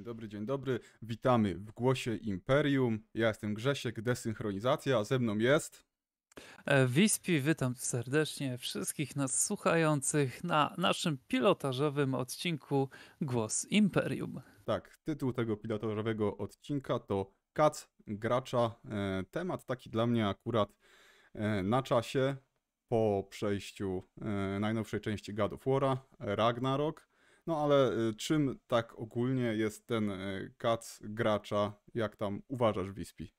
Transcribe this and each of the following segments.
Dzień dobry, dzień dobry. Witamy w Głosie Imperium. Ja jestem Grzesiek, desynchronizacja, a ze mną jest... E, Wispi, witam serdecznie wszystkich nas słuchających na naszym pilotażowym odcinku Głos Imperium. Tak, tytuł tego pilotażowego odcinka to Kac Gracza. E, temat taki dla mnie akurat e, na czasie po przejściu najnowszej części God of War, Ragnarok. No ale y, czym tak ogólnie jest ten y, kac gracza, jak tam uważasz Wispi?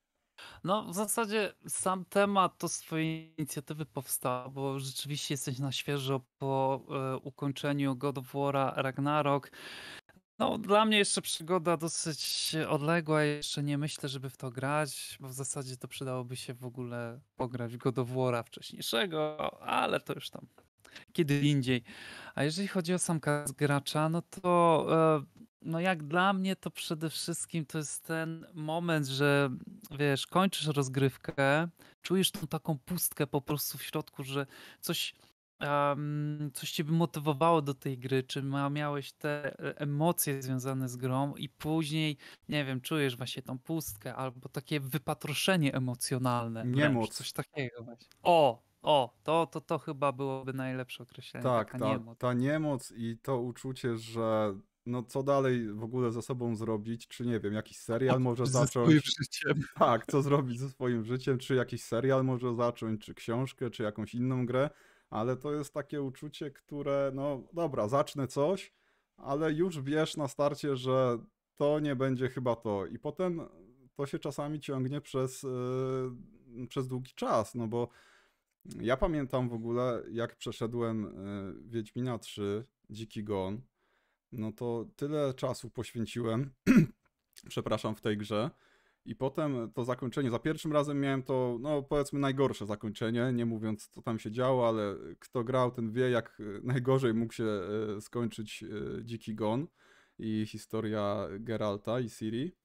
No, w zasadzie sam temat to swojej inicjatywy powstał, bo rzeczywiście jesteś na świeżo po y, ukończeniu God of War Ragnarok. No, dla mnie jeszcze przygoda dosyć odległa, jeszcze nie myślę, żeby w to grać, bo w zasadzie to przydałoby się w ogóle pograć God of War'a wcześniejszego, ale to już tam kiedy indziej. A jeżeli chodzi o sam kas gracza, no to e, no jak dla mnie to przede wszystkim to jest ten moment, że wiesz, kończysz rozgrywkę, czujesz tą taką pustkę po prostu w środku, że coś coś cię by motywowało do tej gry, czy miałeś te emocje związane z grą i później, nie wiem, czujesz właśnie tą pustkę albo takie wypatroszenie emocjonalne. Niemoc. Coś takiego właśnie. O, o, to, to, to chyba byłoby najlepsze określenie. Tak, ta, niemoc. ta niemoc i to uczucie, że no co dalej w ogóle ze sobą zrobić, czy nie wiem, jakiś serial może ze zacząć. Swoim życiem. Tak, co zrobić ze swoim życiem, czy jakiś serial może zacząć, czy książkę, czy jakąś inną grę, ale to jest takie uczucie, które no dobra, zacznę coś, ale już wiesz na starcie, że to nie będzie chyba to. I potem to się czasami ciągnie przez, yy, przez długi czas, no bo ja pamiętam w ogóle, jak przeszedłem e, Wiedźmina 3, Dziki Gon, no to tyle czasu poświęciłem, przepraszam, w tej grze. I potem to zakończenie, za pierwszym razem miałem to, no powiedzmy, najgorsze zakończenie, nie mówiąc co tam się działo, ale kto grał, ten wie, jak e, najgorzej mógł się e, skończyć Dziki Gon i historia Geralta i Siri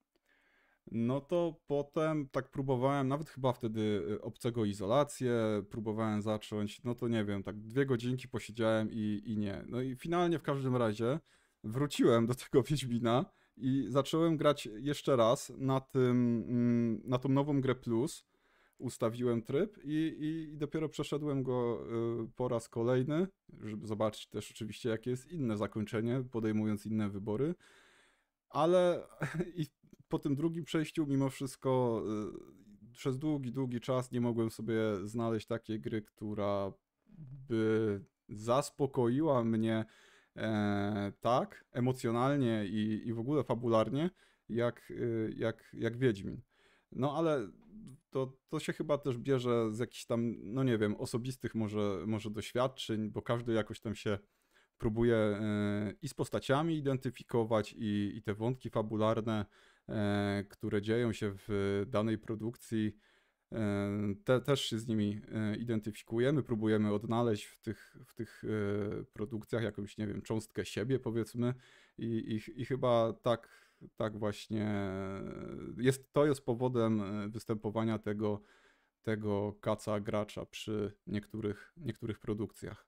no to potem tak próbowałem, nawet chyba wtedy y, obcego izolację, próbowałem zacząć, no to nie wiem, tak dwie godzinki posiedziałem i, i nie. No i finalnie w każdym razie wróciłem do tego Wiedźmina i zacząłem grać jeszcze raz na tym, mm, na tą nową grę plus. Ustawiłem tryb i, i dopiero przeszedłem go y, po raz kolejny, żeby zobaczyć też oczywiście jakie jest inne zakończenie, podejmując inne wybory ale i po tym drugim przejściu, mimo wszystko, y, przez długi, długi czas nie mogłem sobie znaleźć takiej gry, która by zaspokoiła mnie e, tak emocjonalnie i, i w ogóle fabularnie, jak, y, jak, jak Wiedźmin. No ale to, to się chyba też bierze z jakichś tam, no nie wiem, osobistych może, może doświadczeń, bo każdy jakoś tam się próbuje e, i z postaciami identyfikować, i, i te wątki fabularne E, które dzieją się w danej produkcji, e, te, też się z nimi e, identyfikujemy, próbujemy odnaleźć w tych, w tych produkcjach jakąś, nie wiem, cząstkę siebie, powiedzmy, i, i, i chyba tak, tak właśnie jest, to jest powodem występowania tego, tego kaca gracza przy niektórych, niektórych produkcjach.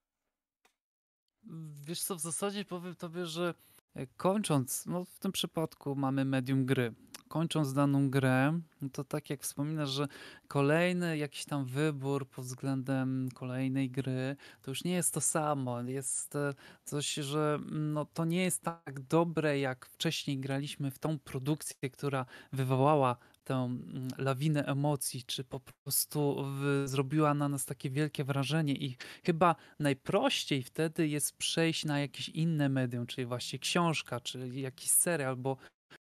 Wiesz co, w zasadzie powiem tobie, że E, kończąc, no w tym przypadku mamy medium gry. Kończąc daną grę, no, to tak jak wspominasz, że kolejny jakiś tam wybór pod względem kolejnej gry, to już nie jest to samo. Jest e, coś, że no, to nie jest tak dobre, jak wcześniej graliśmy w tą produkcję, która wywołała tę mm, lawinę emocji, czy po prostu zrobiła na nas takie wielkie wrażenie i chyba najprościej wtedy jest przejść na jakieś inne medium, czyli właśnie książka, czy jakiś serial, bo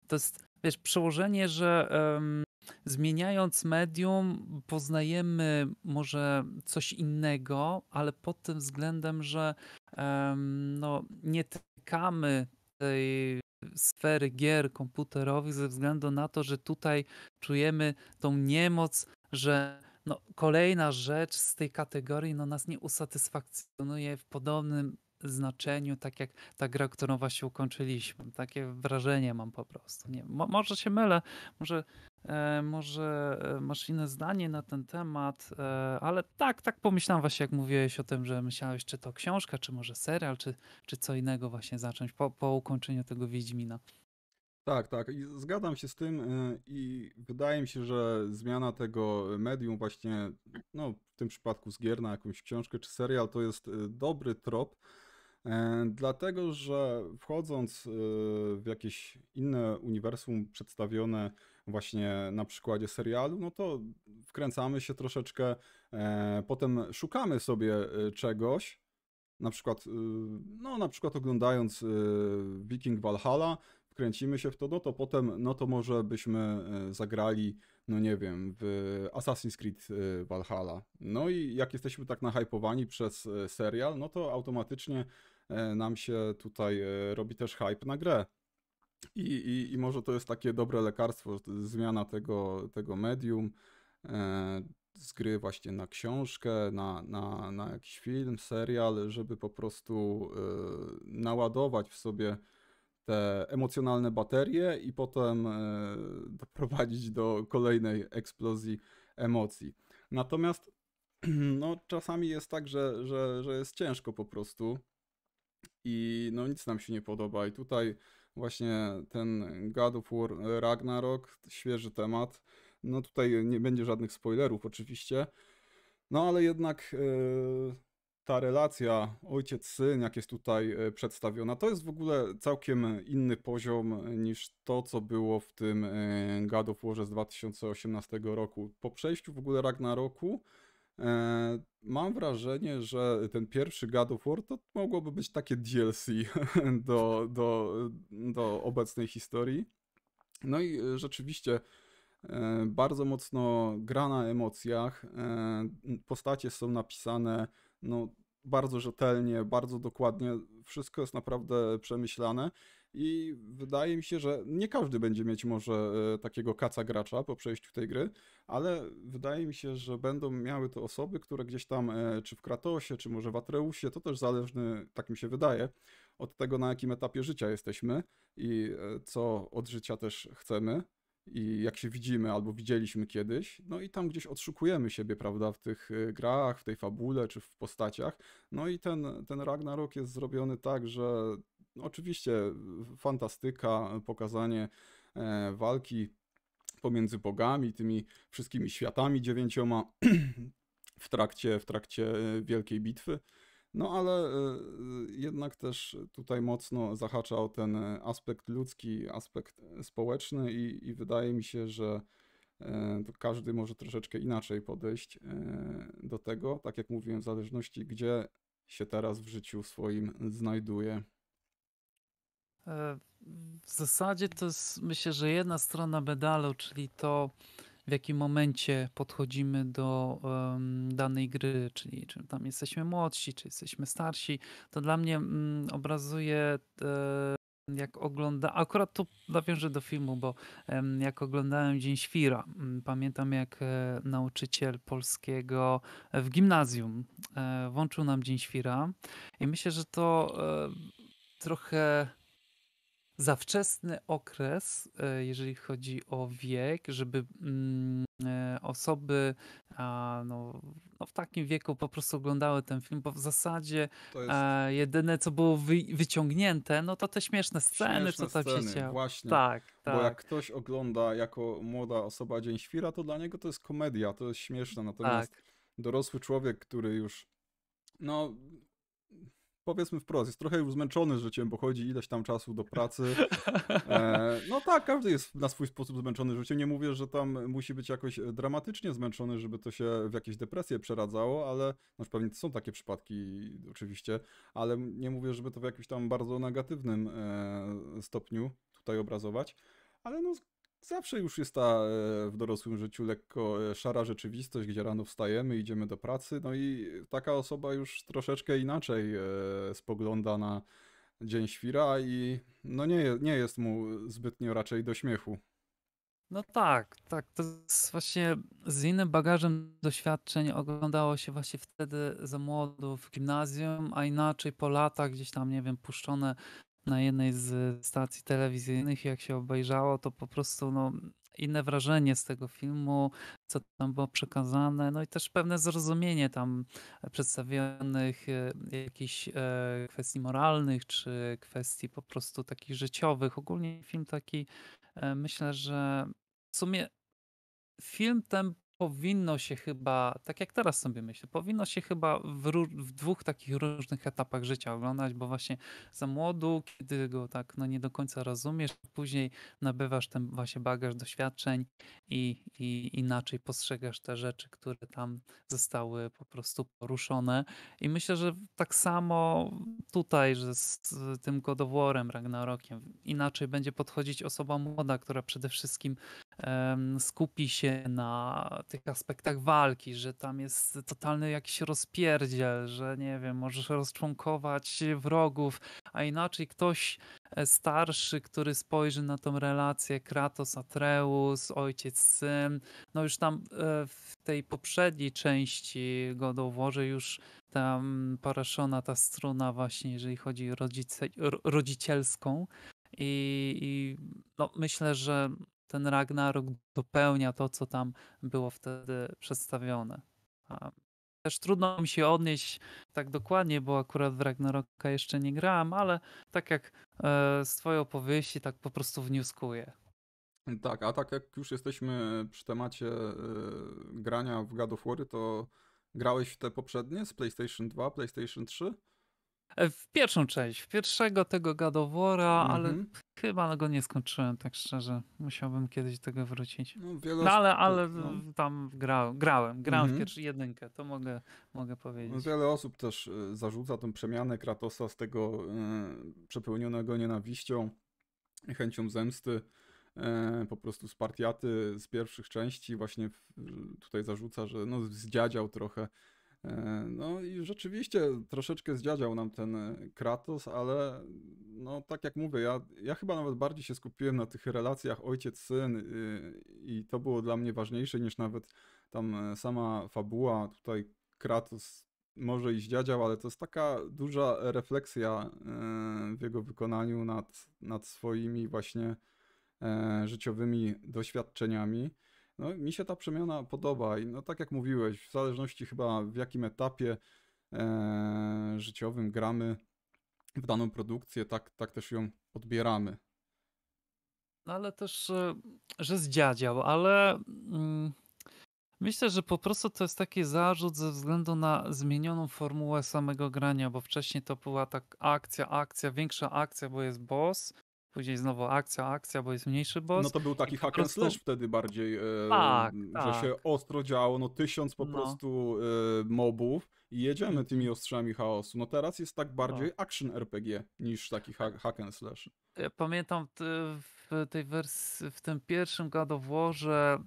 to jest, wiesz, przełożenie, że um, zmieniając medium poznajemy może coś innego, ale pod tym względem, że um, no, nie tykamy tej sfery gier komputerowych ze względu na to, że tutaj czujemy tą niemoc, że no, kolejna rzecz z tej kategorii no, nas nie usatysfakcjonuje w podobnym znaczeniu, tak jak ta gra, którą właśnie ukończyliśmy. Takie wrażenie mam po prostu. Nie, mo, może się mylę, może, e, może e, masz inne zdanie na ten temat, e, ale tak, tak pomyślałem właśnie, jak mówiłeś o tym, że myślałeś, czy to książka, czy może serial, czy, czy co innego właśnie zacząć po, po ukończeniu tego Wiedźmina. Tak, tak. I zgadzam się z tym e, i wydaje mi się, że zmiana tego medium właśnie, no w tym przypadku z gier na jakąś książkę czy serial to jest e, dobry trop, E, dlatego, że wchodząc e, w jakieś inne uniwersum przedstawione właśnie na przykładzie serialu, no to wkręcamy się troszeczkę, e, potem szukamy sobie czegoś, na przykład, no, na przykład oglądając Viking Valhalla, wkręcimy się w to, no to potem, no to może byśmy zagrali, no nie wiem, w Assassin's Creed Valhalla. No i jak jesteśmy tak nahypowani przez serial, no to automatycznie E, nam się tutaj e, robi też hype na grę. I, i, i może to jest takie dobre lekarstwo, zmiana tego, tego medium e, z gry właśnie na książkę, na, na, na jakiś film, serial, żeby po prostu naładować w sobie te emocjonalne baterie i potem doprowadzić do kolejnej eksplozji emocji. Natomiast no, czasami jest tak, że, że, że jest ciężko po prostu i no nic nam się nie podoba. I tutaj właśnie ten God of War Ragnarok, świeży temat. No tutaj nie będzie żadnych spoilerów oczywiście, no ale jednak e, ta relacja ojciec-syn, jak jest tutaj e, przedstawiona, to jest w ogóle całkiem inny poziom niż to, co było w tym e, God of War z 2018 roku. Po przejściu w ogóle Ragnaroku, E, mam wrażenie, że ten pierwszy God of War to mogłoby być takie DLC do, do, do obecnej historii. No i e, rzeczywiście e, bardzo mocno gra na emocjach. Postacie są napisane no, bardzo rzetelnie, bardzo dokładnie. Wszystko jest naprawdę przemyślane i wydaje mi się, że nie każdy będzie mieć może e, takiego kaca gracza po przejściu tej gry, ale wydaje mi się, że będą miały to osoby, które gdzieś tam, e, czy w Kratosie, czy może w Atreusie, to też zależny, tak mi się wydaje, od tego na jakim etapie życia jesteśmy i e, co od życia też chcemy i jak się widzimy albo widzieliśmy kiedyś, no i tam gdzieś odszukujemy siebie, prawda, w tych grach, w tej fabule czy w postaciach. No i ten, ten Ragnarok jest zrobiony tak, że no, oczywiście fantastyka, pokazanie e, walki pomiędzy bogami, tymi wszystkimi światami dziewięcioma w trakcie, w trakcie e, wielkiej bitwy. No ale e, jednak też tutaj mocno zahacza o ten aspekt ludzki, aspekt społeczny i, i wydaje mi się, że każdy może troszeczkę inaczej podejść do tego, tak jak mówiłem, w zależności gdzie się teraz w życiu swoim znajduje. E, w zasadzie to jest myślę, że jedna strona medalu, czyli to w jakim momencie podchodzimy do um, danej gry, czyli czy tam jesteśmy młodsi, czy jesteśmy starsi, to dla mnie mm, obrazuje e, jak ogląda, akurat tu nawiążę do filmu, bo jak oglądałem Dzień Świra, mm, pamiętam jak e, nauczyciel polskiego e, w gimnazjum e, włączył nam Dzień Świra i myślę, że to e, trochę za wczesny okres, e, jeżeli chodzi o wiek, żeby mm, e, osoby no, no w takim wieku po prostu oglądały ten film, bo w zasadzie e, jest... jedyne, co było wyciągnięte, no to te śmieszne sceny, śmieszne co tam sceny, się działo. Właśnie. Tak, tak. Bo jak ktoś ogląda jako młoda osoba Dzień Świra, to dla niego to jest komedia, to jest śmieszne. Natomiast tak. dorosły człowiek, który już no powiedzmy wprost, jest trochę już zmęczony życiem, bo chodzi ileś tam czasu do pracy. E, no tak, każdy jest na swój sposób zmęczony życiem. Nie mówię, że tam musi być jakoś e, dramatycznie zmęczony, żeby to się w jakieś depresje przeradzało, ale no, pewnie są takie przypadki oczywiście, ale nie mówię, żeby to w jakimś tam bardzo negatywnym e, stopniu tutaj obrazować. Ale no, Zawsze już jest ta e, w dorosłym życiu lekko e, szara rzeczywistość, gdzie rano wstajemy, idziemy do pracy, no i taka osoba już troszeczkę inaczej e, spogląda na dzień świra i no nie, nie jest mu zbytnio raczej do śmiechu. No tak, tak. To jest właśnie z innym bagażem doświadczeń oglądało się właśnie wtedy za młodu w gimnazjum, a inaczej po latach gdzieś tam, nie wiem, puszczone na jednej z e, stacji telewizyjnych, jak się obejrzało, to po prostu no, inne wrażenie z tego filmu, co tam było przekazane, no i też pewne zrozumienie tam przedstawionych e, jakichś e, kwestii moralnych, czy kwestii po prostu takich życiowych. Ogólnie film taki, myślę, że w sumie film ten powinno się chyba, tak jak teraz sobie myślę, powinno się chyba w, w, dwóch takich różnych etapach życia oglądać, bo właśnie za młodu, kiedy go tak no nie do końca rozumiesz, później nabywasz ten właśnie bagaż doświadczeń i, i inaczej postrzegasz te rzeczy, które tam zostały po prostu poruszone. I myślę, że tak samo tutaj, że z tym godoworem Ragnarokiem inaczej będzie podchodzić osoba młoda, która przede wszystkim skupi się na tych aspektach walki, że tam jest totalny jakiś rozpierdziel, że nie wiem, możesz rozczłonkować wrogów, a inaczej ktoś e, starszy, który spojrzy na tą relację Kratos Atreus, ojciec syn, no już tam e, w tej poprzedniej części go of już tam paraszona ta struna właśnie, jeżeli chodzi o rodzice, rodzicielską i, i no myślę, że ten Ragnarok dopełnia to, co tam było wtedy przedstawione. Też trudno mi się odnieść tak dokładnie, bo akurat w Ragnaroka jeszcze nie grałem, ale tak jak e, z twojej opowieści, tak po prostu wnioskuję. Tak, a tak jak już jesteśmy przy temacie e, grania w God of War, to grałeś w te poprzednie z PlayStation 2, PlayStation 3? E, w pierwszą część, w pierwszego tego Gadowora, ale mhm. chyba go nie skończyłem, tak szczerze. Musiałbym kiedyś do tego wrócić. No, no ale, ale tak, no. tam gra, grałem, grałem mm w mhm. pierwszą jedynkę, to mogę, mogę powiedzieć. No, wiele osób też y, zarzuca tą przemianę Kratosa z tego yy, przepełnionego nienawiścią chęcią zemsty y, po prostu z partiaty z pierwszych części właśnie tutaj zarzuca, że no zdziadział trochę E, no i rzeczywiście troszeczkę zdziadział nam ten e, Kratos, ale no tak jak mówię, ja, ja chyba nawet bardziej się skupiłem na tych relacjach ojciec-syn y, i to było dla mnie ważniejsze niż nawet tam e, sama fabuła. Tutaj Kratos może i zdziadział, ale to jest taka duża refleksja w jego wykonaniu nad, nad swoimi właśnie życiowymi doświadczeniami. No, mi się ta przemiana podoba i no, tak jak mówiłeś, w zależności chyba w jakim etapie e, życiowym gramy w daną produkcję, tak, tak też ją odbieramy. No Ale też, e, że zdziadział, ale mm, myślę, że po prostu to jest taki zarzut ze względu na zmienioną formułę samego grania, bo wcześniej to była tak akcja, akcja, większa akcja, bo jest boss, Później znowu akcja, akcja, bo jest mniejszy boss. No to był taki hack prostu... slash wtedy bardziej, tak, e, tak. że tak. się ostro działo, no tysiąc po no. prostu e, mobów i jedziemy tymi mhm. ostrzami chaosu. No teraz jest tak no. bardziej no. action RPG niż taki hack, hack and slash. E, pamiętam w w tej wersji, w tym pierwszym God of War,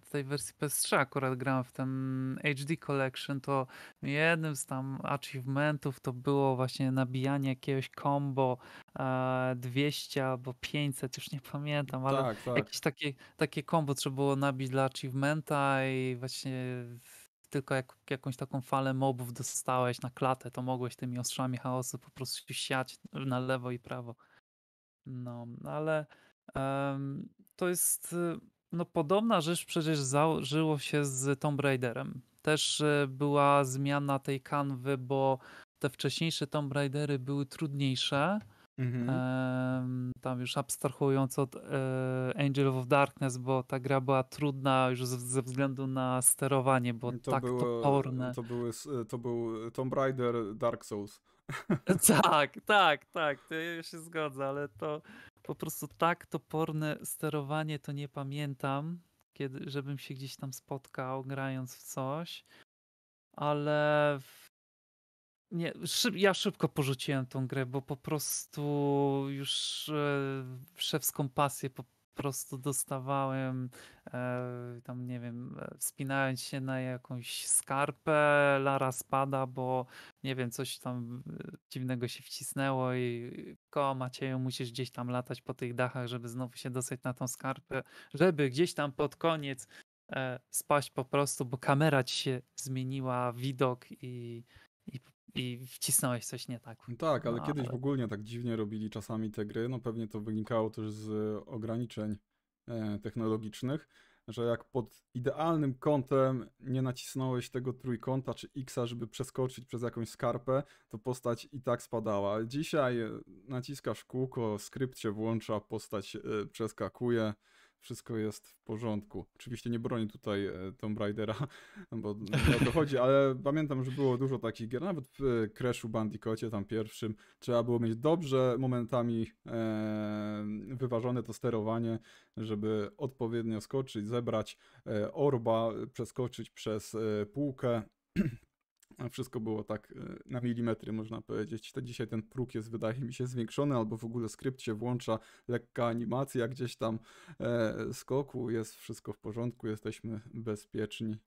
w tej wersji PS3 akurat grałem w ten HD Collection, to jednym z tam achievementów to było właśnie nabijanie jakiegoś combo 200 e, albo 500, już nie pamiętam, ale tak, tak. jakieś takie, takie combo trzeba było nabić dla achievementa i właśnie tylko jak, jakąś taką falę mobów dostałeś na klatę, to mogłeś tymi ostrzami chaosu po prostu siać na lewo i prawo. No, ale to jest y, no, podobna rzecz przecież założyło się z Tomb Raiderem. Też y, była zmiana tej kanwy, bo te wcześniejsze Tomb Raidery były trudniejsze. Mhm. Tam już abstrahując od e, Angel of Darkness, bo ta gra była trudna już ze względu na sterowanie, bo to tak było, toporne. To, były, e, to był e, Tomb Raider Dark Souls. tak, tak, tak, to ja się zgodzę, ale to po prostu tak toporne sterowanie to nie pamiętam, kiedy, żebym się gdzieś tam spotkał grając w coś, ale nie, szyb, ja szybko porzuciłem tą grę, bo po prostu już e, szewską pasję po, prostu dostawałem e, tam nie wiem, e, wspinając się na jakąś skarpę, Lara spada, bo nie wiem, coś tam e, dziwnego się wcisnęło i koło Macieju musisz gdzieś tam latać po tych dachach, żeby znowu się dostać na tą skarpę, żeby gdzieś tam pod koniec spaść po prostu, bo kamera ci się zmieniła, widok i, i po i wcisnąłeś coś nie tak. No tak, ale no, kiedyś ale... ogólnie tak dziwnie robili czasami te gry. No pewnie to wynikało też z e, ograniczeń e, technologicznych, że jak pod idealnym kątem nie nacisnąłeś tego trójkąta czy Xa, żeby przeskoczyć przez jakąś skarpę, to postać i tak spadała. Dzisiaj e, naciskasz kółko, skrypt się włącza, postać przeskakuje wszystko jest w porządku. Oczywiście nie broni tutaj e, Tomb Raidera, bo o to chodzi, ale pamiętam, że było dużo takich gier, nawet w e, Crashu Bandicocie tam pierwszym, trzeba było mieć dobrze momentami e, wyważone to sterowanie, żeby odpowiednio skoczyć, zebrać e, orba, przeskoczyć przez półkę, Wszystko było tak e, na milimetry, można powiedzieć. To dzisiaj ten próg jest, wydaje mi się, zwiększony, albo w ogóle skrypt się włącza, lekka animacja gdzieś tam e, skoku, jest wszystko w porządku, jesteśmy bezpieczni.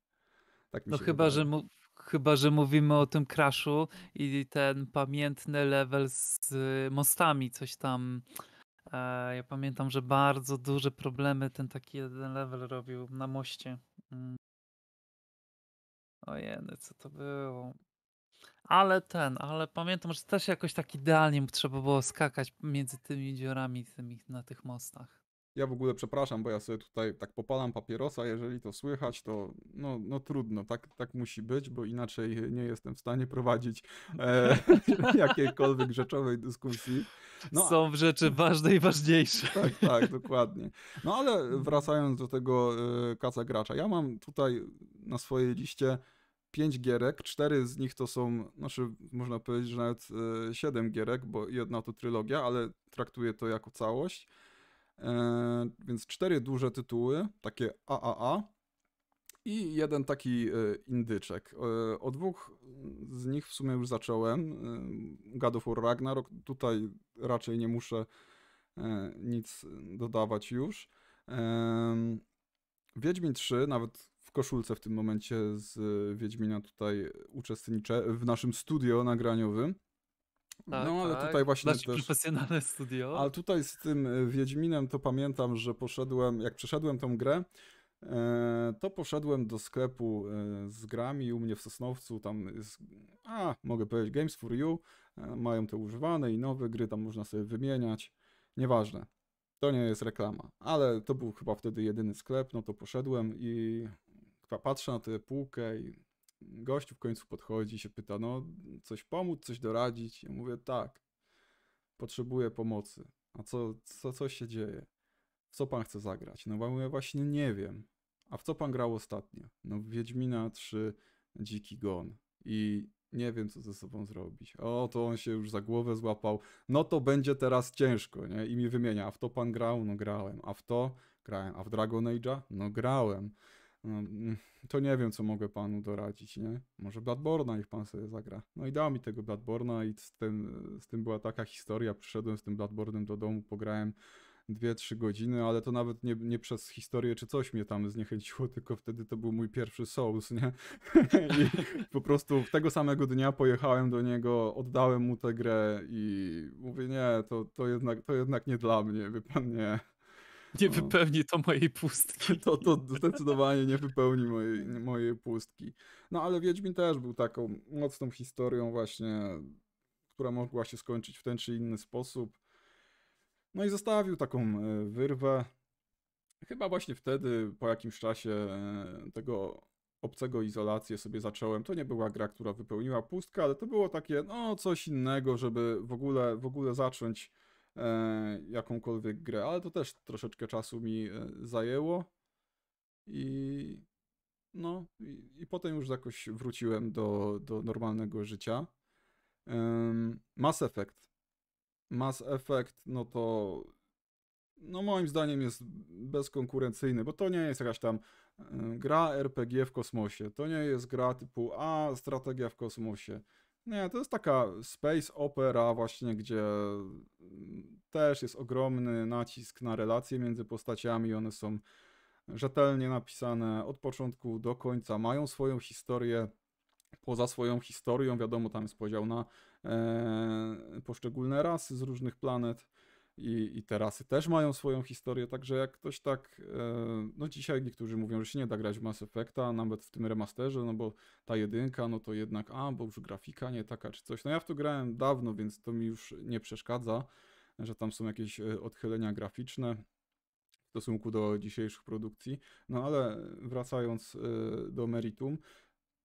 Tak no chyba wydaje. że, mu, chyba, że mówimy o tym crashu i ten pamiętny level z mostami, coś tam. E, ja pamiętam, że bardzo duże problemy ten taki jeden level robił na moście. Mm. Ojeny, co to było? Ale ten, ale pamiętam, że też jakoś tak idealnie trzeba było skakać między tymi dziurami tymi, na tych mostach. Ja w ogóle przepraszam, bo ja sobie tutaj tak popalam papierosa, jeżeli to słychać, to no, no trudno, tak, tak musi być, bo inaczej nie jestem w stanie prowadzić e, jakiejkolwiek rzeczowej dyskusji. No, Są rzeczy ważne i ważniejsze. Tak, tak, dokładnie. No ale wracając do tego e, kaca gracza, ja mam tutaj na swojej liście pięć gierek, cztery z nich to są, znaczy można powiedzieć, że nawet e, siedem gierek, bo jedna to trylogia, ale traktuję to jako całość. E, więc cztery duże tytuły, takie AAA i jeden taki e, indyczek. O dwóch z nich w sumie już zacząłem. God of War Ragnarok, tutaj raczej nie muszę nic dodawać już. Wiedźmin 3, nawet w koszulce w tym momencie z e, Wiedźmina tutaj uczestniczę w naszym studio nagraniowym. Tak, no ale tak. tutaj właśnie Nasze też... profesjonalne studio. Ale tutaj z tym e, Wiedźminem to pamiętam, że poszedłem, jak przeszedłem tą grę, e, to poszedłem do sklepu z grami u mnie w Sosnowcu, tam jest, a, mogę powiedzieć, Games for You, mają te używane i nowe gry, tam można sobie wymieniać, nieważne. To nie jest reklama, ale to był chyba wtedy jedyny sklep, no to poszedłem i patrzę na tę półkę i gościu w końcu podchodzi i się pyta, no coś pomóc, coś doradzić? Ja mówię, tak, potrzebuję pomocy. A co, co, co się dzieje? W co pan chce zagrać? No bo ja właśnie nie wiem. A w co pan grał ostatnio? No Wiedźmina 3, Dziki Gon. I nie wiem, co ze sobą zrobić. O, to on się już za głowę złapał. No to będzie teraz ciężko, nie? I mi wymienia. A w to pan grał? No grałem. A w to grałem. A w Dragon Age'a? No grałem. No, mm, to nie wiem, co mogę panu doradzić, nie? Może Bladborna niech pan sobie zagra. No i dał mi tego Bladborna i z tym, z tym była taka historia. Przyszedłem z tym Bladbornem do domu, pograłem 2-3 godziny, ale to nawet nie, nie przez historię czy coś mnie tam zniechęciło, tylko wtedy to był mój pierwszy Souls, nie? I po prostu tego samego dnia pojechałem do niego, oddałem mu tę grę i mówię, nie, to, to, jednak, to jednak nie dla mnie, wie pan, nie. Nie no. wypełni to mojej pustki. To, to zdecydowanie nie wypełni mojej, mojej pustki. No ale Wiedźmin też był taką mocną historią właśnie, która mogła się skończyć w ten czy inny sposób. No i zostawił taką e, wyrwę. Chyba właśnie wtedy, po jakimś czasie e, tego obcego izolację sobie zacząłem. To nie była gra, która wypełniła pustkę, ale to było takie, no, coś innego, żeby w ogóle, w ogóle zacząć E, jakąkolwiek grę, ale to też troszeczkę czasu mi e, zajęło i no i, i potem już jakoś wróciłem do, do normalnego życia. Mass Effect. Mass Effect, no to no moim zdaniem jest bezkonkurencyjny, bo to nie jest jakaś tam e, gra RPG w kosmosie. To nie jest gra typu A, strategia w kosmosie. Nie, to jest taka space opera właśnie, gdzie mm, też jest ogromny nacisk na relacje między postaciami, one są rzetelnie napisane od początku do końca, mają swoją historię, poza swoją historią, wiadomo, tam jest podział na e, poszczególne rasy z różnych planet, i, i też mają swoją historię, także jak ktoś tak, e, no dzisiaj niektórzy mówią, że się nie da grać w Mass Effecta, nawet w tym remasterze, no bo ta jedynka, no to jednak, a, bo już grafika nie taka czy coś. No ja w to grałem dawno, więc to mi już nie przeszkadza, że tam są jakieś e, odchylenia graficzne w stosunku do dzisiejszych produkcji. No ale wracając e, do meritum,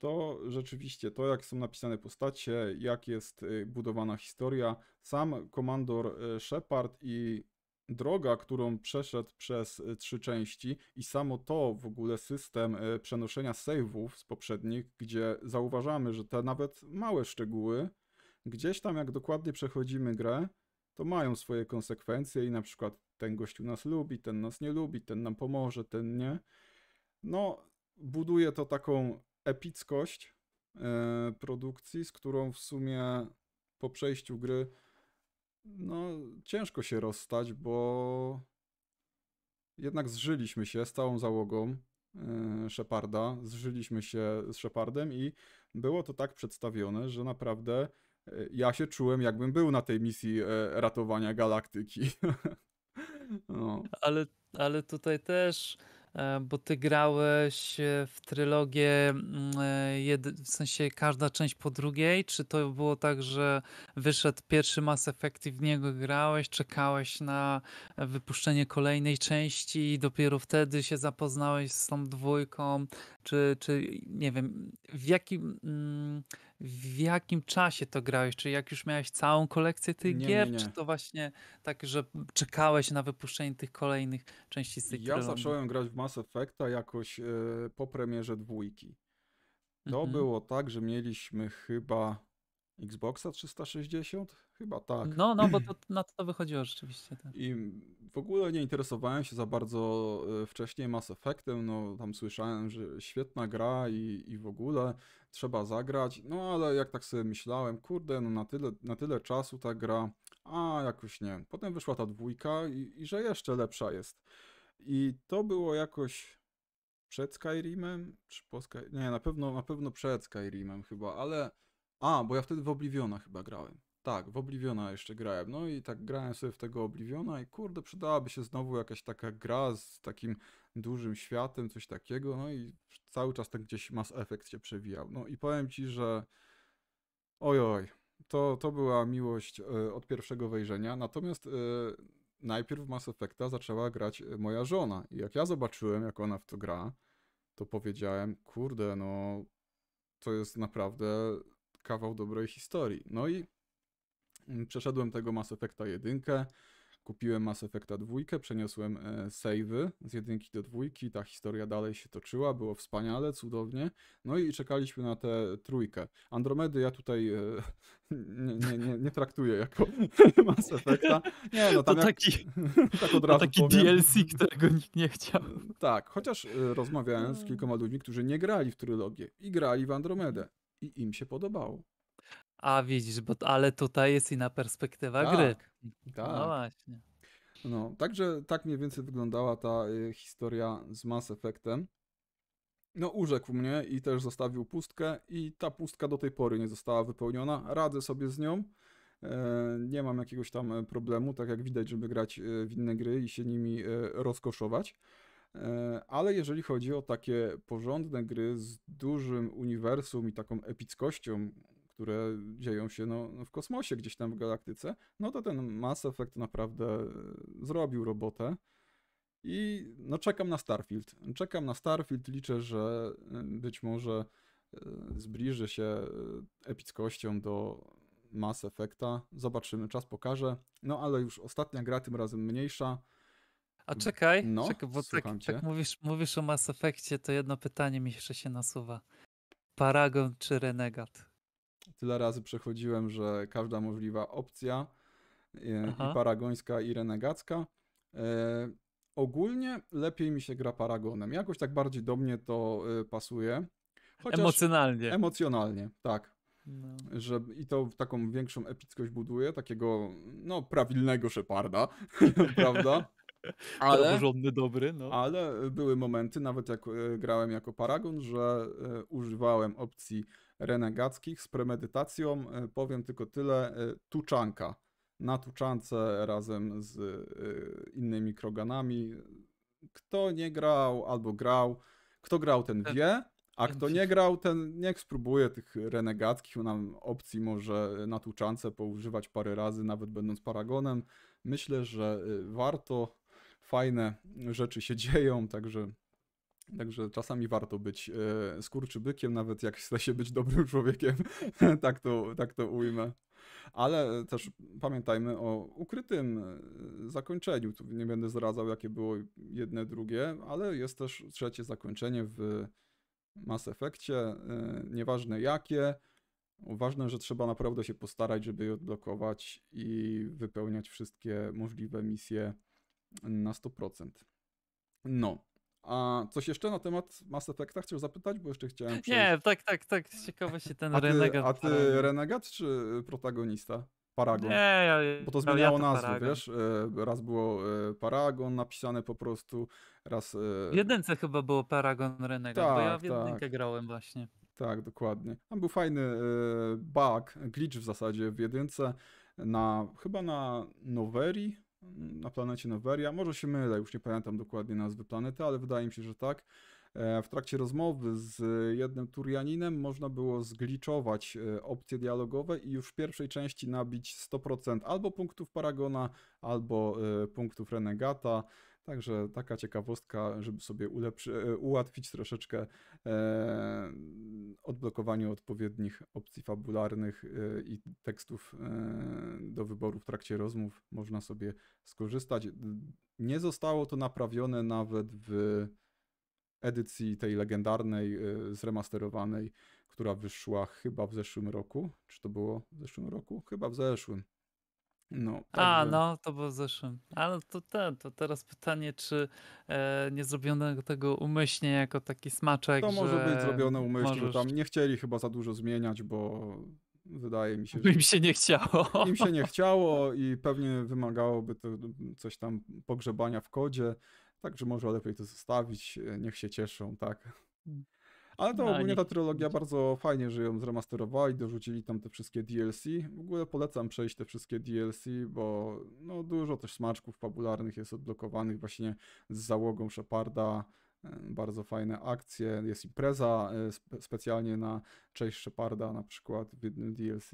to rzeczywiście to, jak są napisane postacie, jak jest y, budowana historia, sam komandor y, Shepard i droga, którą przeszedł przez y, trzy części i samo to w ogóle system przenoszenia save'ów z poprzednich, gdzie zauważamy, że te nawet małe szczegóły, gdzieś tam jak dokładnie przechodzimy grę, to mają swoje konsekwencje i na przykład ten gościu nas lubi, ten nas nie lubi, ten nam pomoże, ten nie. No, buduje to taką epickość e, produkcji, z którą w sumie po przejściu gry no ciężko się rozstać, bo jednak zżyliśmy się z całą załogą e, Sheparda, zżyliśmy się z Shepardem i było to tak przedstawione, że naprawdę e, ja się czułem, jakbym był na tej misji ratowania galaktyki. No. Ale, ale tutaj też E, bo ty grałeś e, w trylogię, mm, e, w sensie każda część po drugiej, czy to było tak, że wyszedł pierwszy Mass Effect i w niego grałeś, czekałeś na wypuszczenie kolejnej części i dopiero wtedy się zapoznałeś z tą dwójką, czy, czy nie wiem, w jakim mm, w jakim czasie to grałeś? Czy jak już miałeś całą kolekcję tych nie, gier, nie, nie. czy to właśnie tak, że czekałeś na wypuszczenie tych kolejnych części z Ja trylogii? zacząłem grać w Mass Effecta jakoś yy, po premierze dwójki. To mhm. było tak, że mieliśmy chyba Xboxa 360? Chyba tak. No, no, bo to, na to wychodziło rzeczywiście. Tak. I w ogóle nie interesowałem się za bardzo e, wcześniej Mass Effectem, no tam słyszałem, że świetna gra i, i w ogóle trzeba zagrać, no ale jak tak sobie myślałem, kurde, no na tyle, na tyle czasu ta gra, a jakoś nie. Potem wyszła ta dwójka i, i że jeszcze lepsza jest. I to było jakoś przed Skyrimem, czy po Skyrim? Nie, na pewno, na pewno przed Skyrimem chyba, ale a, bo ja wtedy w Obliviona chyba grałem. Tak, w Obliviona jeszcze grałem. No i tak grałem sobie w tego Obliviona i kurde, przydałaby się znowu jakaś taka gra z takim dużym światem, coś takiego. No i cały czas ten gdzieś Mass Effect się przewijał. No i powiem ci, że oj, to, to była miłość e, od pierwszego wejrzenia. Natomiast e, najpierw Mass Effecta zaczęła grać e, moja żona. I jak ja zobaczyłem, jak ona w to gra, to powiedziałem, kurde, no to jest naprawdę kawał dobrej historii. No i mm, przeszedłem tego Mass Effecta 1, kupiłem Mass Effecta 2, przeniosłem e, savey z jedynki do dwójki, ta historia dalej się toczyła, było wspaniale, cudownie, no i czekaliśmy na tę trójkę. Andromedy ja tutaj e, nie, nie, nie, nie traktuję jako Mass Effecta. Nie, no tam to jak, taki, tak od razu taki powiem. DLC, którego nikt nie chciał. Tak, chociaż e, rozmawiałem z kilkoma ludźmi, którzy nie grali w trylogię i grali w Andromedę i im się podobało. A widzisz, bo, ale tutaj jest inna perspektywa tak, gry. No tak. No właśnie. No, także tak mniej więcej wyglądała ta y, historia z Mass Effectem. No, urzekł mnie i też zostawił pustkę, i ta pustka do tej pory nie została wypełniona. Radzę sobie z nią. E, nie mam jakiegoś tam e, problemu, tak jak widać, żeby grać e, w inne gry i się nimi rozkoszować. E, ale jeżeli chodzi o takie porządne gry z dużym uniwersum i taką epickością, które dzieją się no, no w kosmosie, gdzieś tam w galaktyce, no to ten Mass Effect naprawdę e, zrobił robotę. I no czekam na Starfield. Czekam na Starfield, liczę, że e, być może zbliży się epickością do Mass Effecta. Zobaczymy, czas pokaże. No ale już ostatnia gra, tym razem mniejsza. A czekaj, no, czekaj bo tak, tak, mówisz, mówisz o Mass Effectie, to jedno pytanie mi jeszcze się nasuwa. Paragon czy Renegat? Tyle razy przechodziłem, że każda możliwa opcja e, i paragońska i renegacka. E, ogólnie lepiej mi się gra paragonem. Jakoś tak bardziej do mnie to e, pasuje. Chociaż emocjonalnie. Emocjonalnie, tak. No. Że I to taką większą epickość buduje, takiego no, prawilnego szeparda, prawda? Ale, dobry. No. Ale e, były momenty, nawet jak e, grałem jako Paragon, że e, używałem opcji renegackich z premedytacją. Powiem tylko tyle, tuczanka. Na tuczance razem z innymi kroganami. Kto nie grał albo grał, kto grał ten wie, a kto nie grał, ten niech spróbuje tych renegackich nam opcji może na tuczance poużywać parę razy, nawet będąc paragonem. Myślę, że warto fajne rzeczy się dzieją, także Także czasami warto być e, skurczybykiem, nawet jak chce się być dobrym człowiekiem, tak, to, tak to ujmę. Ale też pamiętajmy o ukrytym e, zakończeniu. Tu nie będę zdradzał, jakie było jedne, drugie, ale jest też trzecie zakończenie w Mass Effectie, e, nieważne jakie. Ważne, że trzeba naprawdę się postarać, żeby je odblokować i wypełniać wszystkie możliwe misje na 100%. No. A coś jeszcze na temat Mass Effecta chciał zapytać, bo jeszcze chciałem. Przejść. Nie, tak, tak, tak. Ciekawe się ten a ty, renegat. A ty renegat czy protagonista? Paragon. Nie, ja, bo to zmieniało ja nazwę, wiesz? E, raz było e, Paragon napisane po prostu, raz. E, w jedynce chyba było Paragon Renegat, tak, bo ja w tak, tak. jedynkę tak. grałem właśnie. Tak, dokładnie. Tam był fajny bug, glitch w zasadzie w jedynce na chyba na Noveri na planecie Noveria. Może się mylę, już nie pamiętam dokładnie nazwy planety, ale wydaje mi się, że tak. E, w trakcie rozmowy z jednym Turianinem można było zgliczować e, opcje dialogowe i już w pierwszej części nabić 100% albo punktów Paragona, albo e, punktów Renegata. Także taka ciekawostka, żeby sobie ulepszy, e, ułatwić troszeczkę e, odblokowanie odpowiednich opcji fabularnych e, i tekstów e, do wyboru w trakcie rozmów, można sobie skorzystać. Nie zostało to naprawione nawet w edycji tej legendarnej, e, zremasterowanej, która wyszła chyba w zeszłym roku. Czy to było w zeszłym roku? Chyba w zeszłym. No, tak A, no, to było w zeszłym. Ale to ten, to teraz pytanie, czy e, nie zrobiono tego umyślnie jako taki smaczek, To może być zrobione umyślnie, możesz... tam nie chcieli chyba za dużo zmieniać, bo wydaje mi się, że... Im się nie chciało. Im się nie chciało i pewnie wymagałoby to coś tam pogrzebania w kodzie, także może lepiej to zostawić, e, niech się cieszą, tak? Hmm. Ale to no, ogólnie ta trylogia bardzo fajnie, że ją zremasterowali, dorzucili tam te wszystkie DLC. W ogóle polecam przejść te wszystkie DLC, bo no, dużo też smaczków fabularnych jest odblokowanych właśnie z załogą Sheparda. E, bardzo fajne akcje. Jest impreza e, spe specjalnie na cześć Sheparda na przykład w jednym DLC.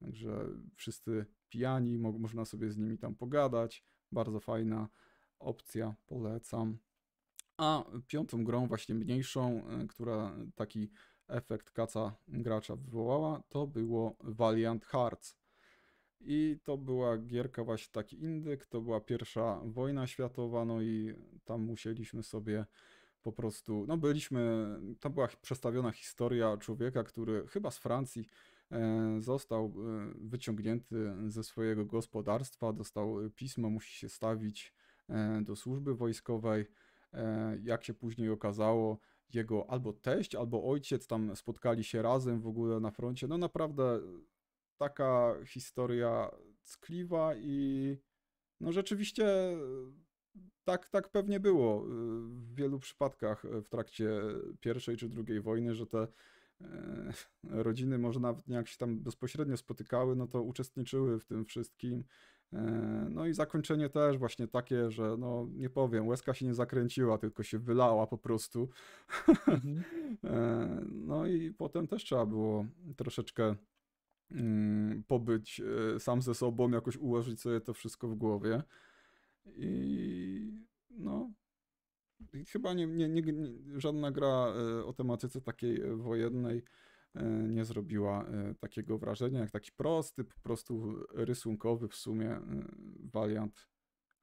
Także wszyscy pijani, mo można sobie z nimi tam pogadać. Bardzo fajna opcja, polecam a piątą grą, właśnie mniejszą, e, która taki efekt kaca gracza wywołała, to było Valiant Hearts. I to była gierka właśnie taki indyk, to była pierwsza wojna światowa, no i tam musieliśmy sobie po prostu, no byliśmy, tam była przedstawiona historia człowieka, który chyba z Francji e, został e, wyciągnięty ze swojego gospodarstwa, dostał pismo, musi się stawić do służby wojskowej E, jak się później okazało, jego albo teść, albo ojciec tam spotkali się razem w ogóle na froncie. No naprawdę e, taka historia ckliwa i no rzeczywiście e, tak, tak pewnie było w wielu przypadkach w trakcie pierwszej czy drugiej wojny, że te rodziny może nawet jak się tam bezpośrednio spotykały, no to uczestniczyły w tym wszystkim E, no i zakończenie też właśnie takie, że no nie powiem, łezka się nie zakręciła, tylko się wylała po prostu. Mhm. E, no i potem też trzeba było troszeczkę mm, pobyć e, sam ze sobą, jakoś ułożyć sobie to wszystko w głowie. I no, chyba nie, nie, nie, żadna gra o tematyce takiej wojennej E, nie zrobiła e, takiego wrażenia, jak taki prosty, po prostu rysunkowy w sumie e, wariant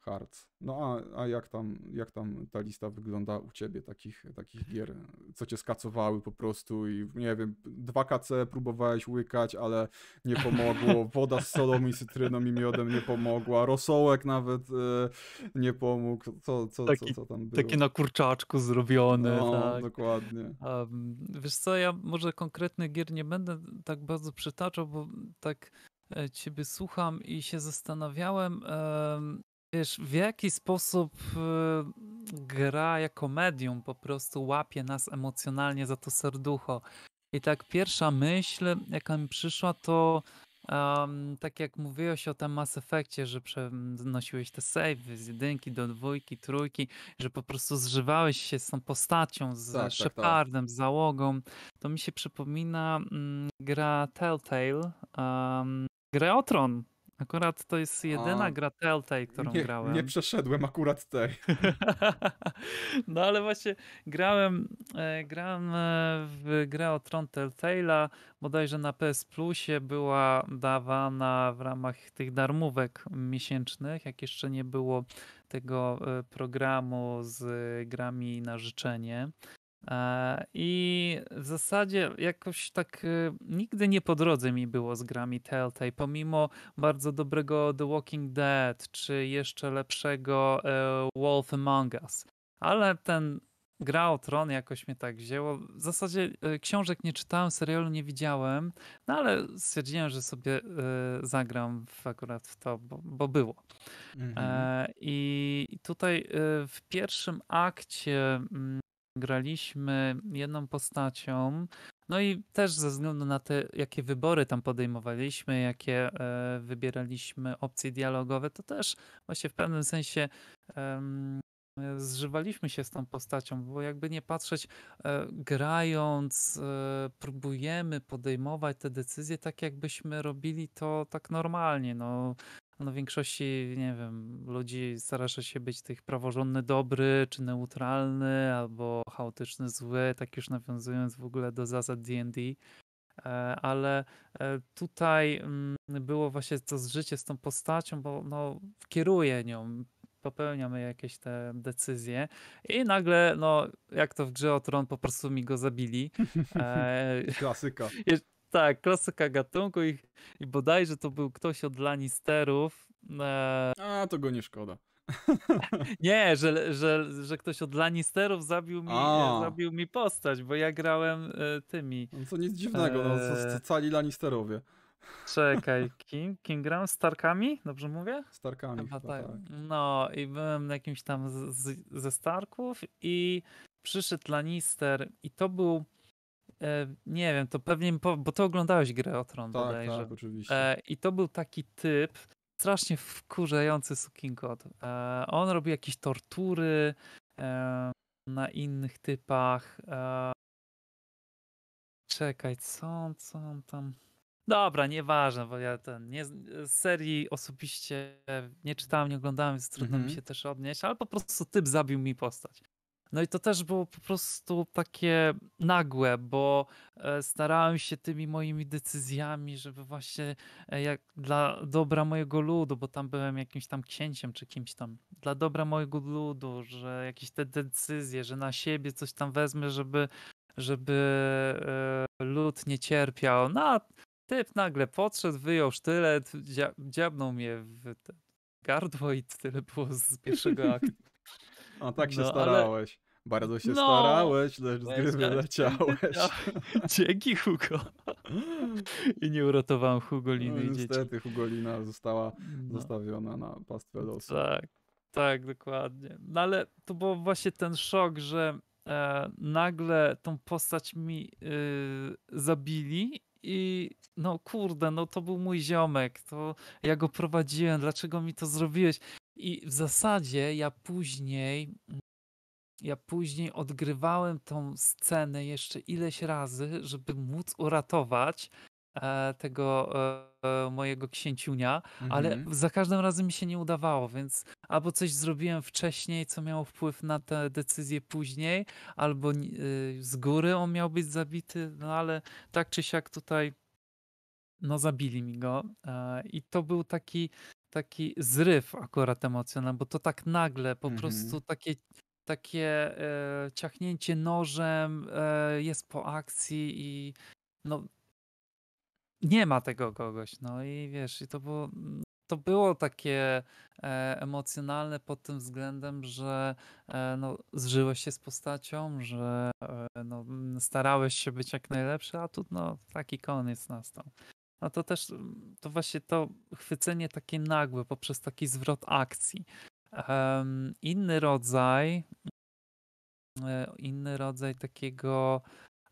Hearts. No a, a jak, tam, jak tam ta lista wygląda u ciebie, takich, takich gier, co cię skacowały po prostu i nie wiem, 2KC próbowałeś łykać, ale nie pomogło, woda z solą i cytryną i miodem nie pomogła, rosołek nawet y, nie pomógł, co, co, taki, co, co tam było? Taki na kurczaczku zrobiony. No, tak. dokładnie. Um, wiesz co, ja może konkretnych gier nie będę tak bardzo przytaczał, bo tak e, ciebie słucham i się zastanawiałem, Wiesz, w jaki sposób y, gra jako medium po prostu łapie nas emocjonalnie za to serducho. I tak pierwsza myśl, jaka mi przyszła, to um, tak jak mówiłeś o tym Mass Effectie, że przenosiłeś te save z jedynki do dwójki, trójki, że po prostu zżywałeś się z tą postacią, z tak, Shepardem, tak, tak. z załogą. To mi się przypomina mm, gra Telltale, um, grę o tron. Akurat to jest jedyna A... gra Telltale, którą nie, grałem. Nie przeszedłem akurat tej. no ale właśnie grałem, e, grałem e, w grę o Tron Telltale'a, bodajże na PS Plusie była dawana w ramach tych darmówek miesięcznych, jak jeszcze nie było tego e, programu z e, grami na życzenie. E, I w zasadzie jakoś tak y, nigdy nie po drodze mi było z grami Telltale, pomimo bardzo dobrego The Walking Dead, czy jeszcze lepszego e, Wolf Among Us. Ale ten gra o tron jakoś mnie tak wzięło. W zasadzie e, książek nie czytałem, serialu nie widziałem, no ale stwierdziłem, że sobie zagram w, akurat w to, bo, bo było. Mhm. I tutaj w pierwszym akcie mm, graliśmy jedną postacią, no i też ze względu na te, jakie wybory tam podejmowaliśmy, jakie e, wybieraliśmy opcje dialogowe, to też właśnie w pewnym sensie e, zżywaliśmy się z tą postacią, bo jakby nie patrzeć, e, grając, e, próbujemy podejmować te decyzje tak, jakbyśmy robili to tak normalnie. No, no większości, nie wiem, ludzi starasz się być tych praworządny dobry, czy neutralny, albo chaotyczny zły, tak już nawiązując w ogóle do zasad D&D, e, ale e, tutaj mm, było właśnie to zżycie z tą postacią, bo no, kieruje nią, popełniamy jakieś te decyzje i nagle, no jak to w grze o tron, po prostu mi go zabili. E, Klasyka tak, klasyka gatunku i, i bodajże to był ktoś od Lannisterów. E... A, to go nie szkoda. nie, że, że, że ktoś od Lannisterów zabił mi, zabił mi postać, bo ja grałem e, tymi. No to nic dziwnego, no, e... no, to, to cali Lannisterowie. Czekaj, kim, kim grałem? Starkami? Dobrze mówię? Starkami. Chyba, tak. tak. No i byłem jakimś tam z, z, ze Starków i przyszedł Lannister i to był E, nie wiem, to pewnie, bo to oglądałeś grę o Tron tak, bodajże. Tak, oczywiście. E, I to był taki typ, strasznie wkurzający sukinkot. E, on robi jakieś tortury na innych typach. czekaj, co, co on tam... Dobra, nieważne, bo ja ten nie, z serii osobiście nie czytałem, nie oglądałem, więc trudno mm -hmm. mi mhm. się też odnieść, ale po prostu typ zabił mi postać. No i to też było po prostu takie nagłe, bo e, starałem się tymi moimi decyzjami, żeby właśnie e, jak dla dobra mojego ludu, bo tam byłem jakimś tam księciem czy kimś tam, dla dobra mojego ludu, że jakieś te decyzje, że na siebie coś tam wezmę, żeby, żeby e, lud nie cierpiał. No a typ nagle podszedł, wyjął sztylet, dziabnął mnie w gardło i tyle było z pierwszego aktu. A tak się no, starałeś. Ale... Bardzo się no, starałeś, lecz z no gry tak. wyleciałeś. No, dzięki Hugo. I nie uratowałem Hugoliny no, i niestety, dzieci. Hugolina została no. zostawiona na pastwę losu. Tak, tak, dokładnie. No ale to był właśnie ten szok, że e, nagle tą postać mi e, zabili i no kurde, no to był mój ziomek, to ja go prowadziłem, dlaczego mi to zrobiłeś? I w zasadzie ja później mm, ja później odgrywałem tą scenę jeszcze ileś razy, żeby móc uratować e, tego e, e, mojego księciunia, mhm. ale za każdym razem mi się nie udawało, więc albo coś zrobiłem wcześniej, co miało wpływ na te decyzje później, albo z góry on miał być zabity, no ale tak czy siak tutaj no zabili mi go i to był taki taki zryw akurat emocjonalny, bo to tak nagle, po mhm. prostu takie, takie e, ciachnięcie nożem e, jest po akcji i no nie ma tego kogoś. No i wiesz, i to było, to było takie e, emocjonalne pod tym względem, że e, no, zżyłeś się z postacią, że e, no, starałeś się być jak najlepszy, a tu no, taki koniec nastał no to też mm, to właśnie to chwycenie takie nagłe poprzez taki zwrot akcji. Um, inny rodzaj, e, inny rodzaj takiego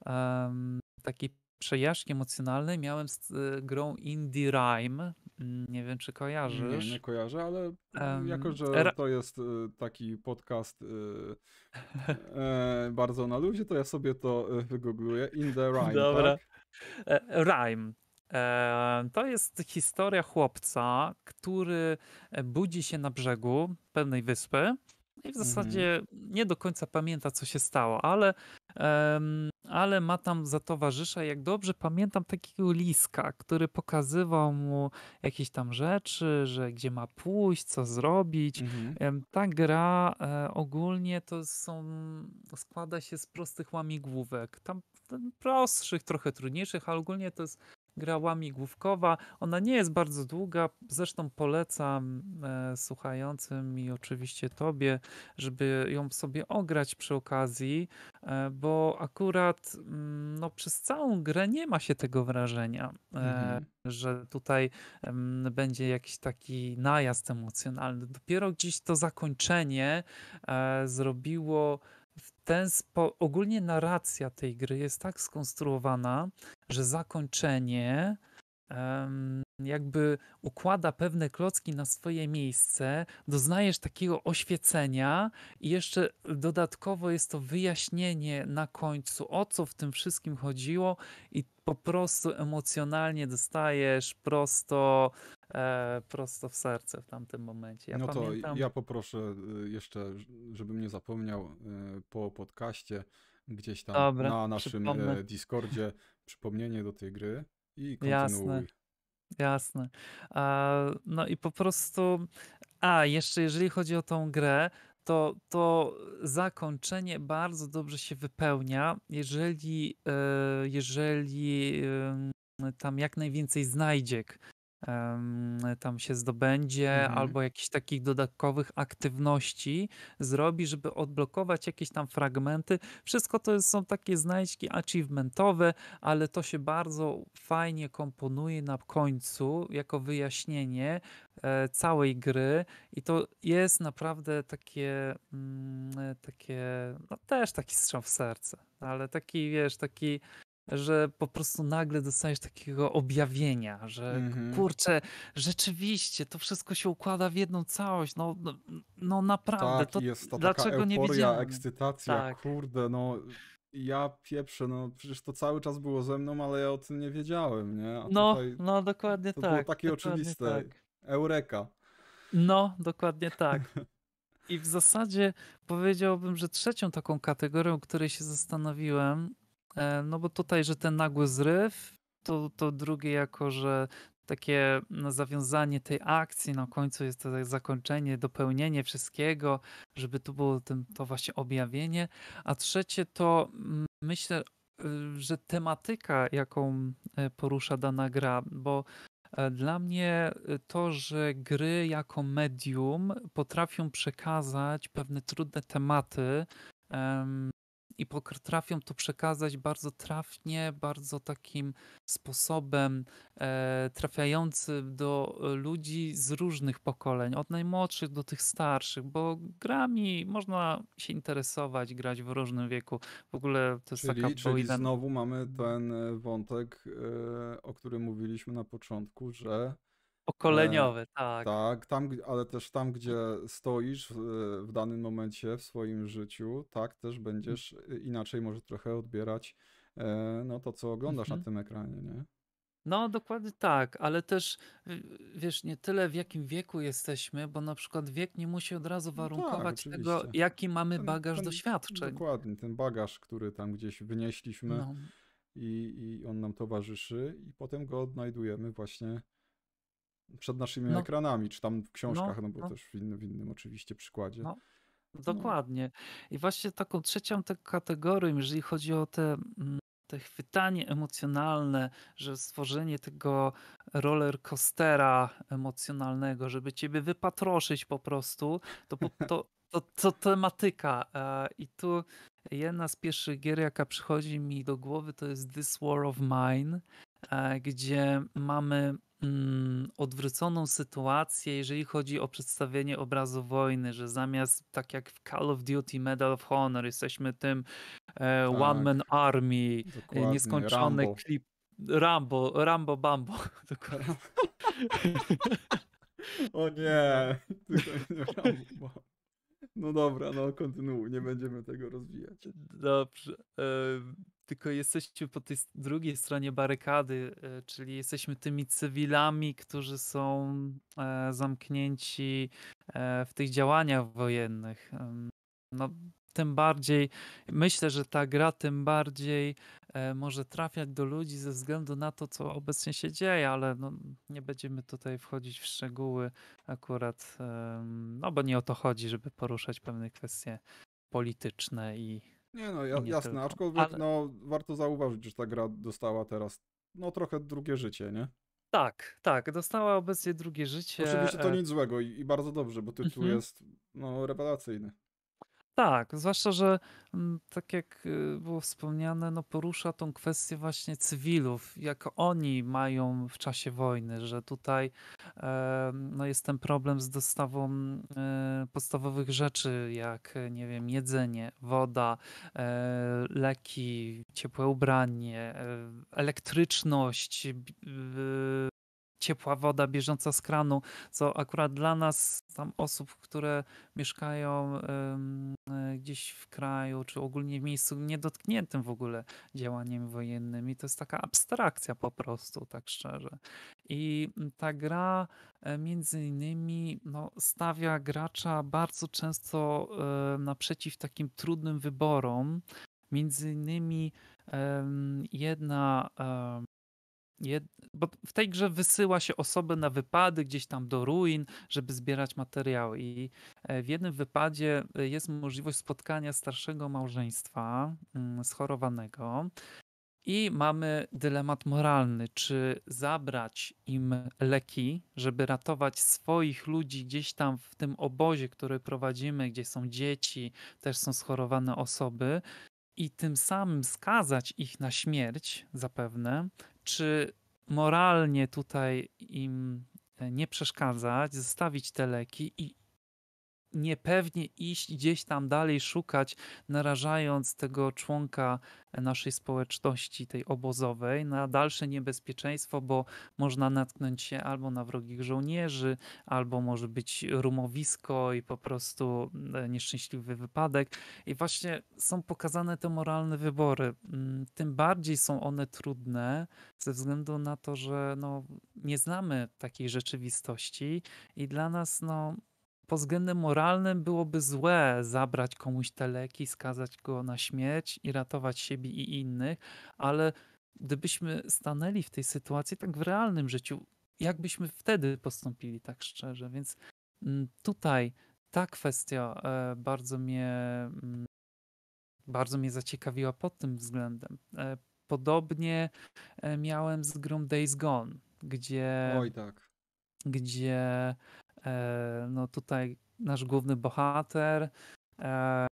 um, takiej przejażdżki emocjonalnej miałem z e, grą Indie Rhyme. Mm, nie wiem, czy kojarzysz. Nie, nie kojarzę, ale um, jako, że to jest e, taki podcast bardzo na luzie, to ja sobie to wygoogluję. Indie Rhyme, Dobra. Tak? Rhyme, E, to jest historia chłopca, który e, budzi się na brzegu pewnej wyspy i w mhm. zasadzie nie do końca pamięta, co się stało, ale, ale ma tam za towarzysza, jak dobrze pamiętam, takiego liska, który pokazywał mu jakieś tam rzeczy, że gdzie ma pójść, co zrobić. Mhm. Ta gra e, ogólnie to są, składa się z prostych łamigłówek. Tam prostszych, trochę trudniejszych, ale ogólnie to jest gra łamigłówkowa. Ona nie jest bardzo długa, zresztą polecam e, słuchającym i oczywiście tobie, żeby ją sobie ograć przy okazji, e, bo akurat mm, no, przez całą grę nie ma się tego wrażenia, e, mhm. że tutaj m, będzie jakiś taki najazd emocjonalny. Dopiero gdzieś to zakończenie e, zrobiło ten spo... ogólnie narracja tej gry jest tak skonstruowana, że zakończenie um, jakby układa pewne klocki na swoje miejsce, doznajesz takiego oświecenia i jeszcze dodatkowo jest to wyjaśnienie na końcu, o co w tym wszystkim chodziło i po prostu emocjonalnie dostajesz prosto, e, prosto w serce w tamtym momencie. Ja no pamiętam... to ja poproszę y, jeszcze, żebym nie zapomniał y, po podcaście gdzieś tam Dobra, na naszym e, przypomnę. Discordzie przypomnienie do tej gry i kontynuuj. Jasne. Jasne. No i po prostu. A jeszcze jeżeli chodzi o tą grę, to, to zakończenie bardzo dobrze się wypełnia, jeżeli, e, jeżeli tam jak najwięcej znajdziek tam się zdobędzie, Mhm. albo jakichś takich dodatkowych aktywności zrobi, żeby odblokować jakieś tam fragmenty. Wszystko to są takie znajdźki achievementowe, ale to się bardzo fajnie komponuje na końcu jako wyjaśnienie e, całej gry i to jest naprawdę takie, mm, e, takie no też taki strzał w serce, ale taki wiesz, taki że po prostu nagle dostajesz takiego objawienia, że mhm. kurczę, rzeczywiście to wszystko się układa w jedną całość. No, no, no naprawdę, tak, to jest ta dlaczego taka euforia, nie widziałem? ekscytacja, tak. kurde, no ja pieprzę, no przecież to cały czas było ze mną, ale ja o tym nie wiedziałem, nie? A no, no dokładnie to tak. To było takie oczywiste. Tak. Eureka. No, dokładnie tak. I w zasadzie powiedziałbym, że trzecią taką kategorią, której się zastanowiłem, E, no bo tutaj, że ten nagły zryw, to, to drugie jako, że takie zawiązanie tej akcji na no końcu jest to zakończenie, dopełnienie wszystkiego, żeby tu było ten, to właśnie objawienie. A trzecie to myślę, y, że tematyka, jaką e, porusza dana gra, bo e, dla mnie y, to, że gry jako medium potrafią przekazać pewne trudne tematy, i potrafią to przekazać bardzo trafnie, bardzo takim sposobem e, trafiającym do e, ludzi z różnych pokoleń, od najmłodszych do tych starszych, bo grami można się interesować, grać w różnym wieku. W ogóle to jest czyli, taka czyli znowu mamy ten e, wątek, e, o którym mówiliśmy na początku, że E, Pokoleniowy, tak. Tak, tam, ale też tam, gdzie mhm. stoisz w, e, w danym momencie w swoim życiu, tak też mhm. będziesz e, inaczej może trochę odbierać no, to, co oglądasz mhm. na tym ekranie, nie? No, dokładnie tak, ale też wiesz, nie tyle w jakim wieku jesteśmy, bo na przykład wiek nie musi od razu warunkować no tak, tego, jaki mamy ten, bagaż ten, doświadczeń. Dokładnie, ten bagaż, który tam gdzieś wynieśliśmy no. i, i on nam towarzyszy, i potem go odnajdujemy właśnie przed naszymi no. ekranami, czy tam w książkach, no, no bo no. też w innym, w innym, oczywiście przykładzie. No, no. Dokładnie. I właśnie taką trzecią te kategorią, jeżeli chodzi o te, mm, te chwytanie emocjonalne, że stworzenie tego roller coastera emocjonalnego, żeby ciebie wypatroszyć po prostu, to, to, to, to tematyka. E, I tu jedna z pierwszych gier, jaka przychodzi mi do głowy, to jest This War of Mine, e, gdzie mamy Mm, odwróconą sytuację, jeżeli chodzi o przedstawienie obrazu wojny, że zamiast tak jak w Call of Duty Medal of Honor jesteśmy tym e, tak, One Man Army, e, dokładnie. nieskończony Rambo. klip Rambo, Rambo Bambo. Dokładnie. o nie. Rambo. No dobra, no kontynuuj, nie będziemy tego rozwijać. Dobrze. E, tylko jesteście po tej drugiej stronie barykady, e, czyli jesteśmy tymi cywilami, którzy są e, zamknięci w tych działaniach wojennych. No, tym bardziej myślę, że ta gra tym bardziej e, może trafiać do ludzi ze względu na to, co obecnie się dzieje, ale no, nie będziemy tutaj wchodzić w szczegóły akurat, no bo nie o to chodzi, żeby poruszać pewne kwestie polityczne i. Nie no, ja, nie jasne, tylko. aczkolwiek ale... no, warto zauważyć, że ta gra dostała teraz no trochę drugie życie, nie? Tak, tak, dostała obecnie drugie życie. Oczywiście to e, nic złego i, i bardzo dobrze, bo tytuł mhm. jest no, rewelacyjny. Tak, zwłaszcza, że mm, tak jak y, było wspomniane, no porusza tą kwestię właśnie cywilów, jak oni mają w czasie wojny, że tutaj e, no jest ten problem z dostawą e, podstawowych rzeczy, jak e, nie wiem, jedzenie, woda, e, leki, ciepłe ubranie, e, elektryczność, ciepła woda bieżąca z kranu, co akurat dla nas, tam osób, które mieszkają e, gdzieś w kraju, czy ogólnie w miejscu niedotkniętym w ogóle działaniem wojennym, i to jest taka abstrakcja po prostu, tak szczerze. I ta gra e, między innymi no, stawia gracza bardzo często e, naprzeciw takim trudnym wyborom. Między innymi jedna bo w tej grze wysyła się osoby na wypady gdzieś tam do ruin, żeby zbierać materiały. I e, w jednym wypadzie e, jest możliwość spotkania starszego małżeństwa mm, schorowanego. I mamy dylemat moralny, czy zabrać im leki, żeby ratować swoich ludzi gdzieś tam w tym obozie, który prowadzimy, gdzie są dzieci, też są schorowane osoby, i tym samym skazać ich na śmierć, zapewne, czy moralnie tutaj im e, nie przeszkadzać, zostawić te leki i niepewnie iść gdzieś tam dalej, szukać, narażając tego członka naszej społeczności, tej obozowej, na dalsze niebezpieczeństwo, bo można natknąć się albo na wrogich żołnierzy, albo może być rumowisko i po prostu e, nieszczęśliwy wypadek. I właśnie są pokazane te moralne wybory. Mm, tym bardziej są one trudne ze względu na to, że no, nie znamy takiej rzeczywistości i dla nas no, pod względem moralnym byłoby złe zabrać komuś teleki, skazać go na śmierć i ratować siebie i innych, ale gdybyśmy stanęli w tej sytuacji tak w realnym życiu, jakbyśmy wtedy postąpili tak szczerze, więc mm, tutaj ta kwestia e, bardzo mnie mm, bardzo mnie zaciekawiła pod tym względem. E, podobnie e, miałem z grą Days Gone, gdzie Oj tak. gdzie E, no tutaj nasz główny bohater, e,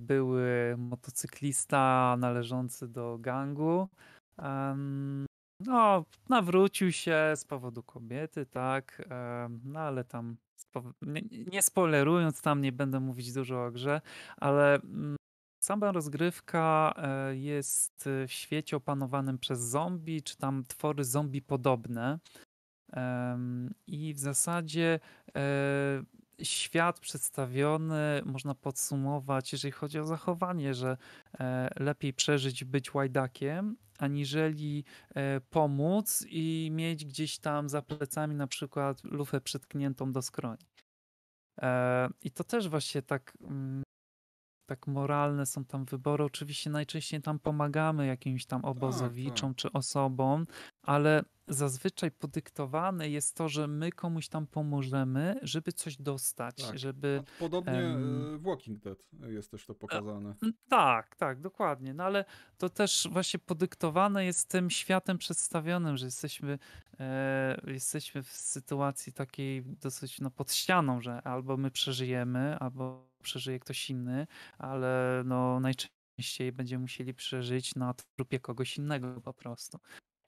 były motocyklista należący do gangu. No, nawrócił się z powodu kobiety, tak, e, no ale tam nie, nie spoilerując, tam nie będę mówić dużo o grze, ale mm, sama rozgrywka jest w świecie opanowanym przez zombie, czy tam twory zombie podobne. I w zasadzie e, świat przedstawiony można podsumować, jeżeli chodzi o zachowanie, że e, lepiej przeżyć być łajdakiem, aniżeli e, pomóc i mieć gdzieś tam za plecami na przykład lufę przytkniętą do skroni. I to też właśnie tak mm, tak moralne są tam wybory. Oczywiście najczęściej tam pomagamy jakimś tam tak, tak. obozowiczom czy osobom, ale zazwyczaj podyktowane jest to, że my komuś tam pomożemy, żeby coś dostać, tak. żeby... Podobnie um... Walking Dead jest też to e, pokazane. Tak, tak, dokładnie. No ale to też właśnie podyktowane jest tym światem przedstawionym, że jesteśmy, e, jesteśmy w sytuacji takiej dosyć no, pod ścianą, że albo my przeżyjemy, albo przeżyje ktoś inny, ale no najczęściej będziemy musieli przeżyć na trupie kogoś innego po prostu.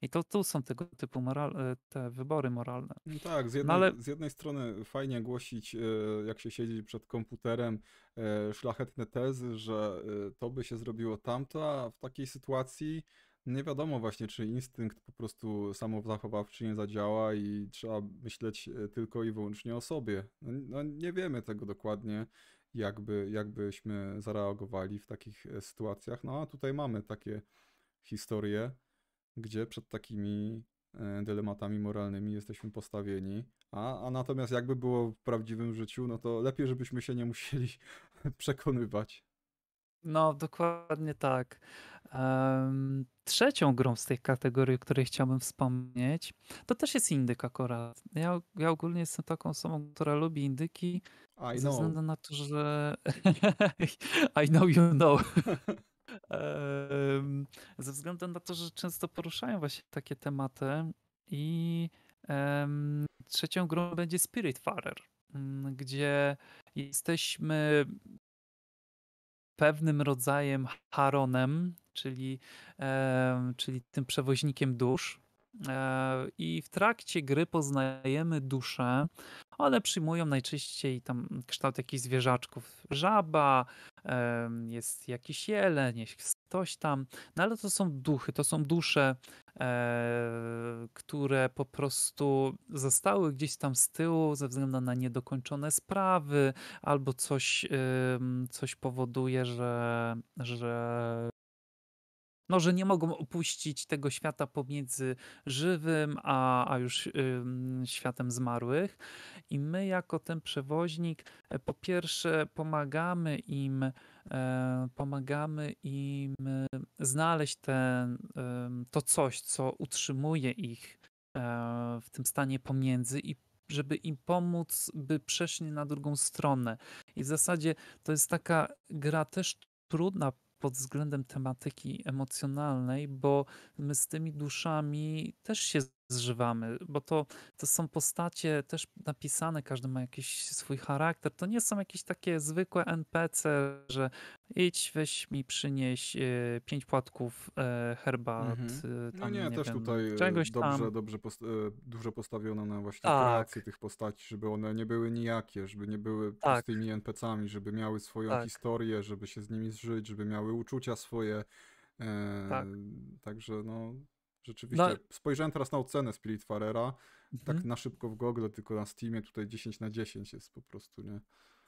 I to tu są tego typu moral, e, te wybory moralne. No tak, z jednej, no ale... z jednej strony fajnie głosić, e, jak się siedzi przed komputerem, e, szlachetne tezy, że to by się zrobiło tamto, a w takiej sytuacji nie wiadomo właśnie, czy instynkt po prostu samozachowawczy nie zadziała i trzeba myśleć tylko i wyłącznie o sobie. No, no nie wiemy tego dokładnie jakby, jakbyśmy zareagowali w takich e, sytuacjach. No a tutaj mamy takie historie, gdzie przed takimi e, dylematami moralnymi jesteśmy postawieni, a, a natomiast jakby było w prawdziwym życiu, no to lepiej, żebyśmy się nie musieli przekonywać. No, dokładnie tak. Um, trzecią grą z tej kategorii, o której chciałbym wspomnieć, to też jest indyk akurat. Ja, ja ogólnie jestem taką osobą, która lubi indyki, I ze względu na to, że... I know you know. um, ze względu na to, że często poruszają właśnie takie tematy i um, trzecią grą będzie Spirit Farer, mm, gdzie jesteśmy pewnym rodzajem haronem, czyli, e, czyli tym przewoźnikiem dusz. E, I w trakcie gry poznajemy dusze. One przyjmują najczęściej tam kształt jakichś zwierzaczków. Żaba, e, jest jakiś jeleń, jest ktoś tam. No ale to są duchy, to są dusze, e, które po prostu zostały gdzieś tam z tyłu ze względu na niedokończone sprawy, albo coś, e, coś powoduje, że, że no, że nie mogą opuścić tego świata pomiędzy żywym a, a już światem zmarłych. I my, jako ten przewoźnik, e, po pierwsze pomagamy im E, pomagamy im e, znaleźć ten, e, to coś, co utrzymuje ich w tym stanie pomiędzy i żeby im pomóc, by przeszli na drugą stronę. I w zasadzie to jest taka gra też trudna pod względem tematyki emocjonalnej, bo my z tymi duszami też się zżywamy, bo to, to są postacie też napisane, każdy ma jakiś swój charakter. To nie są jakieś takie zwykłe NPC, że idź, weź mi przynieś e, pięć płatków e, herbat. Mhm. E, no tam, no nie, nie też wiem, tutaj e, czegoś dobrze, tam. dobrze post e, dużo postawiono na właśnie tak. kreację tych postaci, żeby one nie były nijakie, żeby nie były tak. npc ami żeby miały swoją tak. historię, żeby się z nimi zżyć, żeby miały uczucia swoje. E, tak. Także no no rzeczywiście, spojrzałem teraz na ocenę Farera. Tak mhm. tak na szybko w Google, tylko na Steamie tutaj 10 na 10 jest po prostu, nie?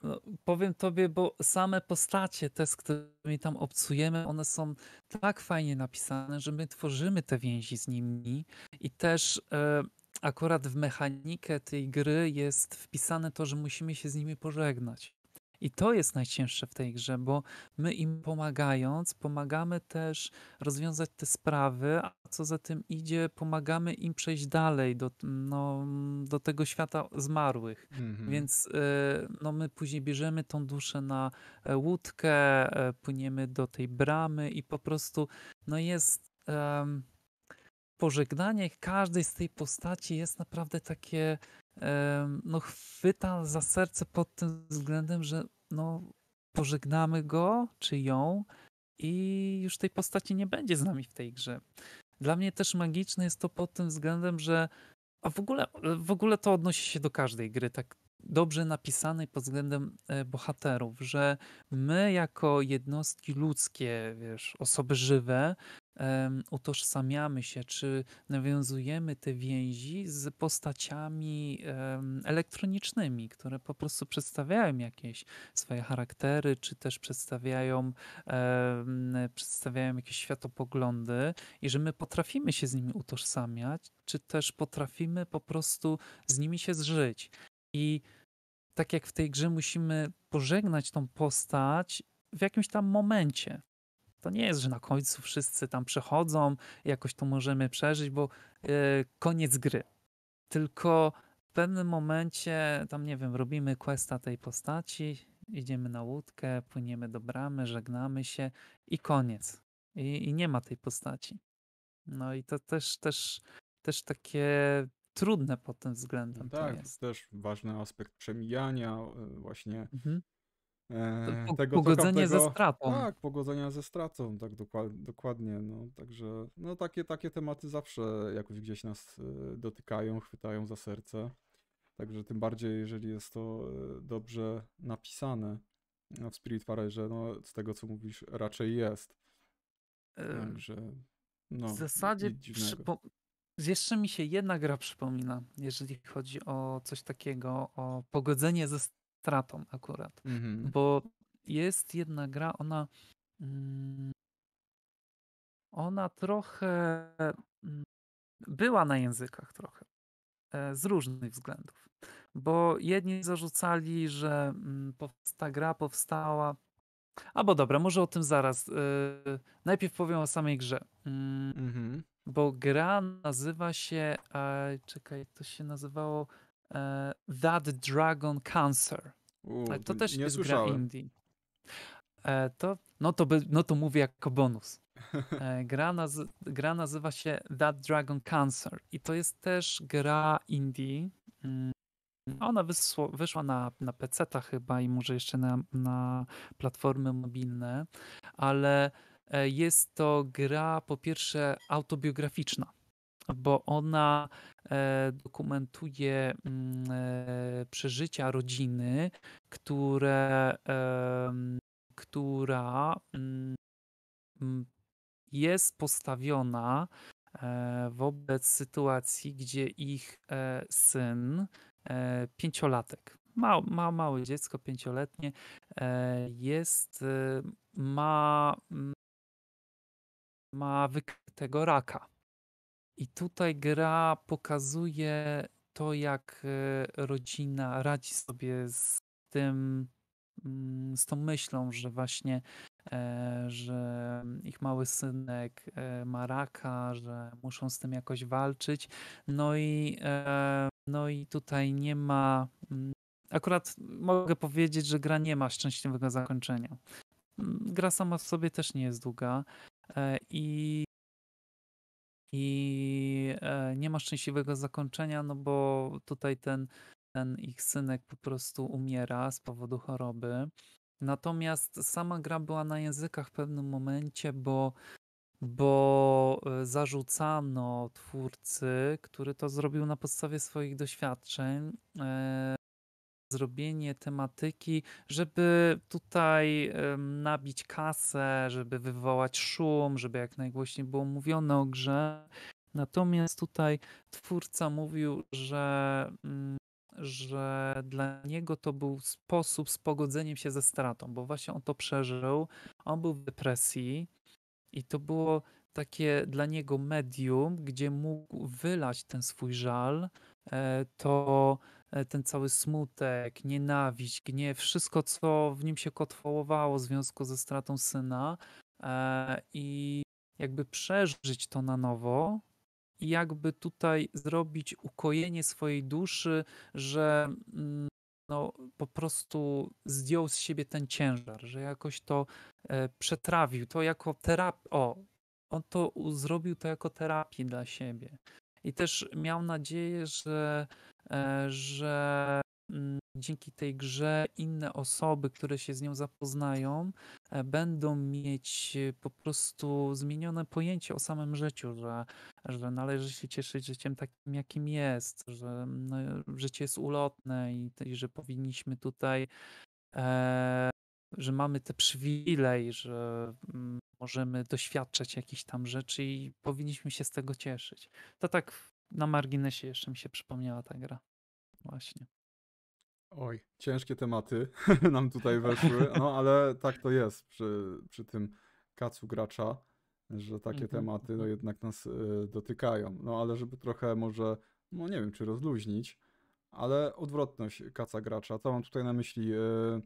No, powiem tobie, bo same postacie, te, z którymi tam obcujemy, one są tak fajnie napisane, że my tworzymy te więzi z nimi i też e, akurat w mechanikę tej gry jest wpisane to, że musimy się z nimi pożegnać. I to jest najcięższe w tej grze, bo my im pomagając, pomagamy też rozwiązać te sprawy, co za tym idzie, pomagamy im przejść dalej do, no, do tego świata zmarłych. Mhm. Więc e, no, my później bierzemy tą duszę na e, łódkę, e, płyniemy do tej bramy i po prostu no, jest. Um, pożegnanie każdej z tej postaci jest naprawdę takie, no chwyta za serce pod tym względem, że no pożegnamy go czy ją i już tej postaci nie będzie z nami w tej grze. Dla mnie też magiczne jest to pod tym względem, że a w ogóle, w ogóle to odnosi się do każdej gry, tak dobrze napisanej pod względem e, bohaterów, że my jako jednostki ludzkie, wiesz, osoby żywe, utożsamiamy się, czy nawiązujemy te więzi z postaciami elektronicznymi, które po prostu przedstawiają jakieś swoje charaktery, czy też przedstawiają, przedstawiają jakieś światopoglądy i że my potrafimy się z nimi utożsamiać, czy też potrafimy po prostu z nimi się zżyć. I tak jak w tej grze musimy pożegnać tą postać w jakimś tam momencie. To nie jest, że na końcu wszyscy tam przechodzą, jakoś to możemy przeżyć, bo yy, koniec gry. Tylko w pewnym momencie, tam nie wiem, robimy questa tej postaci, idziemy na łódkę, płyniemy do bramy, żegnamy się i koniec. I, i nie ma tej postaci. No i to też, też, też takie trudne pod tym względem. No tak, to jest. też ważny aspekt przemijania, e, właśnie mhm. Tego, e, tego, pogodzenie tego, tak, ze stratą. Tak, pogodzenie ze stratą, tak dokładnie. No, także no, takie, takie tematy zawsze jakoś gdzieś nas e, dotykają, chwytają za serce. Także tym bardziej, jeżeli jest to e, dobrze napisane no, w Spirit Farerze, no z tego co mówisz, raczej jest. Także. No, w zasadzie jeszcze mi się jedna gra przypomina, jeżeli chodzi o coś takiego, o pogodzenie ze, stratą akurat. Mhm. Bo jest jedna gra, ona. Mm, ona trochę. Mm, była na językach trochę. E, z różnych względów. Bo jedni zarzucali, że mm, ta gra powstała. Albo dobra, może o tym zaraz. E, najpierw powiem o samej grze. Mhm. Bo gra nazywa się. Czekaj, to się nazywało E, That Dragon Cancer. U, tak, to też nie jest słyszałem. gra indie. E, to, no, to by, no to mówię jako bonus. E, gra, naz gra nazywa się That Dragon Cancer i to jest też gra indie. Mm, ona wyszła na, na PC-ta chyba i może jeszcze na, na platformy mobilne, ale jest to gra po pierwsze autobiograficzna bo ona e, dokumentuje mm, e, przeżycia rodziny, które, która mm, jest postawiona e, wobec sytuacji, gdzie ich syn, pięciolatek, ma, ma małe dziecko, pięcioletnie, jest, ma, mm, ma wykrytego raka i tutaj gra pokazuje to, jak e, rodzina radzi sobie z tym, mm, z tą myślą, że właśnie, e, że ich mały synek e, ma raka, że muszą z tym jakoś walczyć. No i, no i tutaj nie ma. Mm, akurat mogę powiedzieć, że gra nie ma szczęśliwego zakończenia. Mm, gra sama w sobie też nie jest długa i i e, nie ma szczęśliwego zakończenia, no bo tutaj ten, ten ich synek po prostu umiera z powodu choroby. Natomiast sama gra była na językach w pewnym momencie, bo, bo e, zarzucano twórcy, który to zrobił na podstawie swoich doświadczeń, e, zrobienie tematyki, żeby tutaj nabić kasę, żeby wywołać szum, żeby jak najgłośniej było mówione o grze. Natomiast tutaj twórca mówił, że, mm, że dla niego to był sposób z pogodzeniem się ze stratą, bo właśnie on to przeżył. On był w depresji i to było takie dla niego medium, gdzie mógł wylać ten swój żal. E, to E, ten cały smutek, nienawiść, gniew, wszystko, co w nim się kotwołowało w związku ze stratą syna e, i jakby przeżyć to na nowo i jakby tutaj zrobić ukojenie swojej duszy, że mm, no, po prostu zdjął z siebie ten ciężar, że jakoś to e, przetrawił, to jako terapię, o, on to zrobił to jako terapię dla siebie, i też miał nadzieję, że, e, że mm, dzięki tej grze inne osoby, które się z nią zapoznają, e, będą mieć e, po prostu zmienione pojęcie o samym życiu, że, że należy się cieszyć życiem takim, jakim jest, że no, życie jest ulotne i, i że powinniśmy tutaj, e, że mamy te przywilej, że mm, możemy doświadczać jakichś tam rzeczy i powinniśmy się z tego cieszyć. To tak na marginesie jeszcze mi się przypomniała ta gra. Właśnie. Oj, ciężkie tematy nam tutaj weszły, no ale tak to jest przy, przy tym kacu gracza, że takie mhm, tematy no, mhm. jednak nas y, dotykają. No ale żeby trochę może, no nie wiem, czy rozluźnić, ale odwrotność kaca gracza, to mam tutaj na myśli. Y,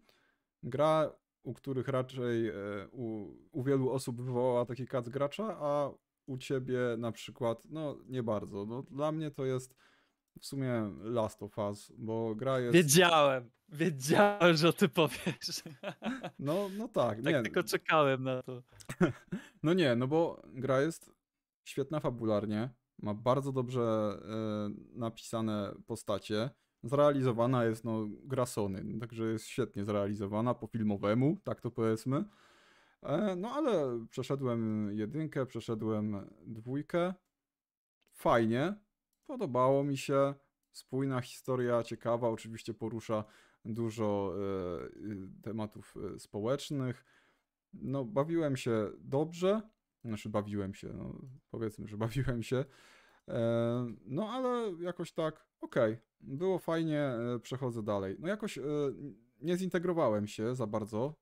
gra u których raczej e, u, u wielu osób wywołała taki kac gracza, a u ciebie na przykład, no nie bardzo. No, dla mnie to jest w sumie Last of Us, bo gra jest... Wiedziałem, wiedziałem, że ty powiesz. No, no tak, tak nie. tylko czekałem na to. No nie, no bo gra jest świetna fabularnie, ma bardzo dobrze y, napisane postacie, zrealizowana jest no, gra Sony, także jest świetnie zrealizowana po filmowemu, tak to powiedzmy. E, no ale przeszedłem jedynkę, przeszedłem dwójkę. Fajnie, podobało mi się. Spójna historia, ciekawa, oczywiście porusza dużo e, y, tematów e, społecznych. No, bawiłem się dobrze, znaczy bawiłem się, no, powiedzmy, że bawiłem się. E, no ale jakoś tak, okej, okay, było fajnie, e, przechodzę dalej. No jakoś e, nie zintegrowałem się za bardzo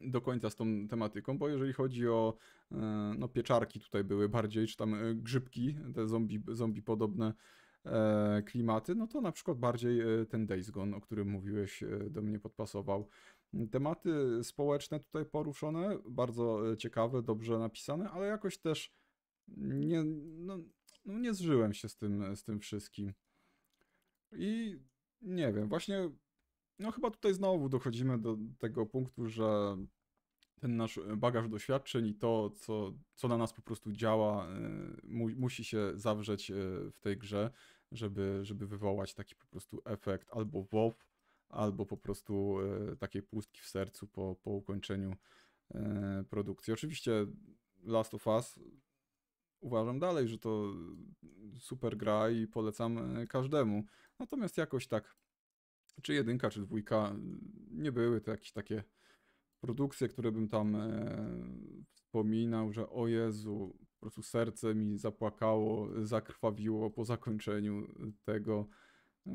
do końca z tą tematyką, bo jeżeli chodzi o no, pieczarki tutaj były bardziej, czy tam grzybki, te zombie, zombie podobne klimaty, no to na przykład bardziej ten Days Gone, o którym mówiłeś, do mnie podpasował. Tematy społeczne tutaj poruszone, bardzo ciekawe, dobrze napisane, ale jakoś też nie, no, no nie zżyłem się z tym, z tym wszystkim. I nie wiem, właśnie, no chyba tutaj znowu dochodzimy do tego punktu, że ten nasz e, bagaż doświadczeń i to, co, co na nas po prostu działa, e, mu, musi się zawrzeć e, w tej grze, żeby, żeby wywołać taki po prostu efekt albo WoW, albo po prostu takiej pustki w sercu po, po ukończeniu produkcji. Oczywiście Last of Us uważam dalej, że to super gra i polecam e, każdemu. Natomiast jakoś tak, czy jedynka, czy dwójka, mm, nie były to jakieś takie produkcje, które bym tam e, wspominał, że o Jezu, po prostu serce mi zapłakało, zakrwawiło po zakończeniu e, tego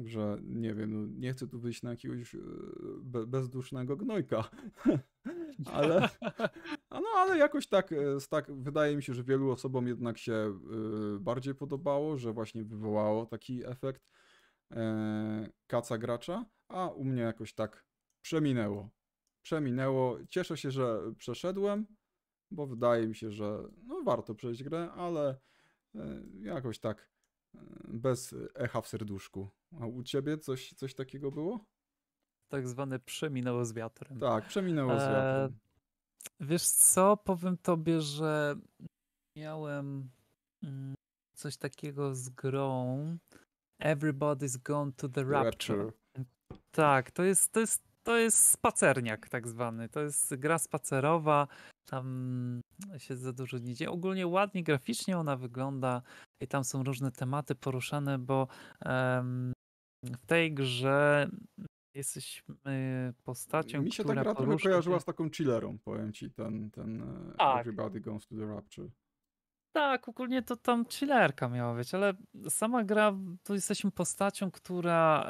że nie wiem, no, nie chcę tu wyjść na jakiegoś bezdusznego gnojka, ale, no, ale jakoś tak, e, tak, wydaje mi się, że wielu osobom jednak się e, bardziej podobało, że właśnie wywołało taki efekt e, kaca gracza, a u mnie jakoś tak przeminęło. Przeminęło. Cieszę się, że przeszedłem, bo wydaje mi się, że no, warto przejść grę, ale jakoś tak bez echa w serduszku. A u ciebie coś, coś takiego było? tak zwane przeminęło z wiatrem. Tak, przeminęło z e, wiatrem. wiesz co, powiem tobie, że miałem mm, coś takiego z grą Everybody's Gone to the Rapture. Tak, to jest, to jest to jest spacerniak tak zwany. To jest gra spacerowa. Tam się za dużo nie dzieje. Ogólnie ładnie graficznie ona wygląda i tam są różne tematy poruszane, bo w tej grze jesteśmy e, postacią, Mi się która ta gra trochę kojarzyła z taką chillerą, powiem ci, ten, ten e, tak. Everybody Goes to the Rapture. Tak, ogólnie to tam chillerka miała być, ale sama gra, tu jesteśmy postacią, która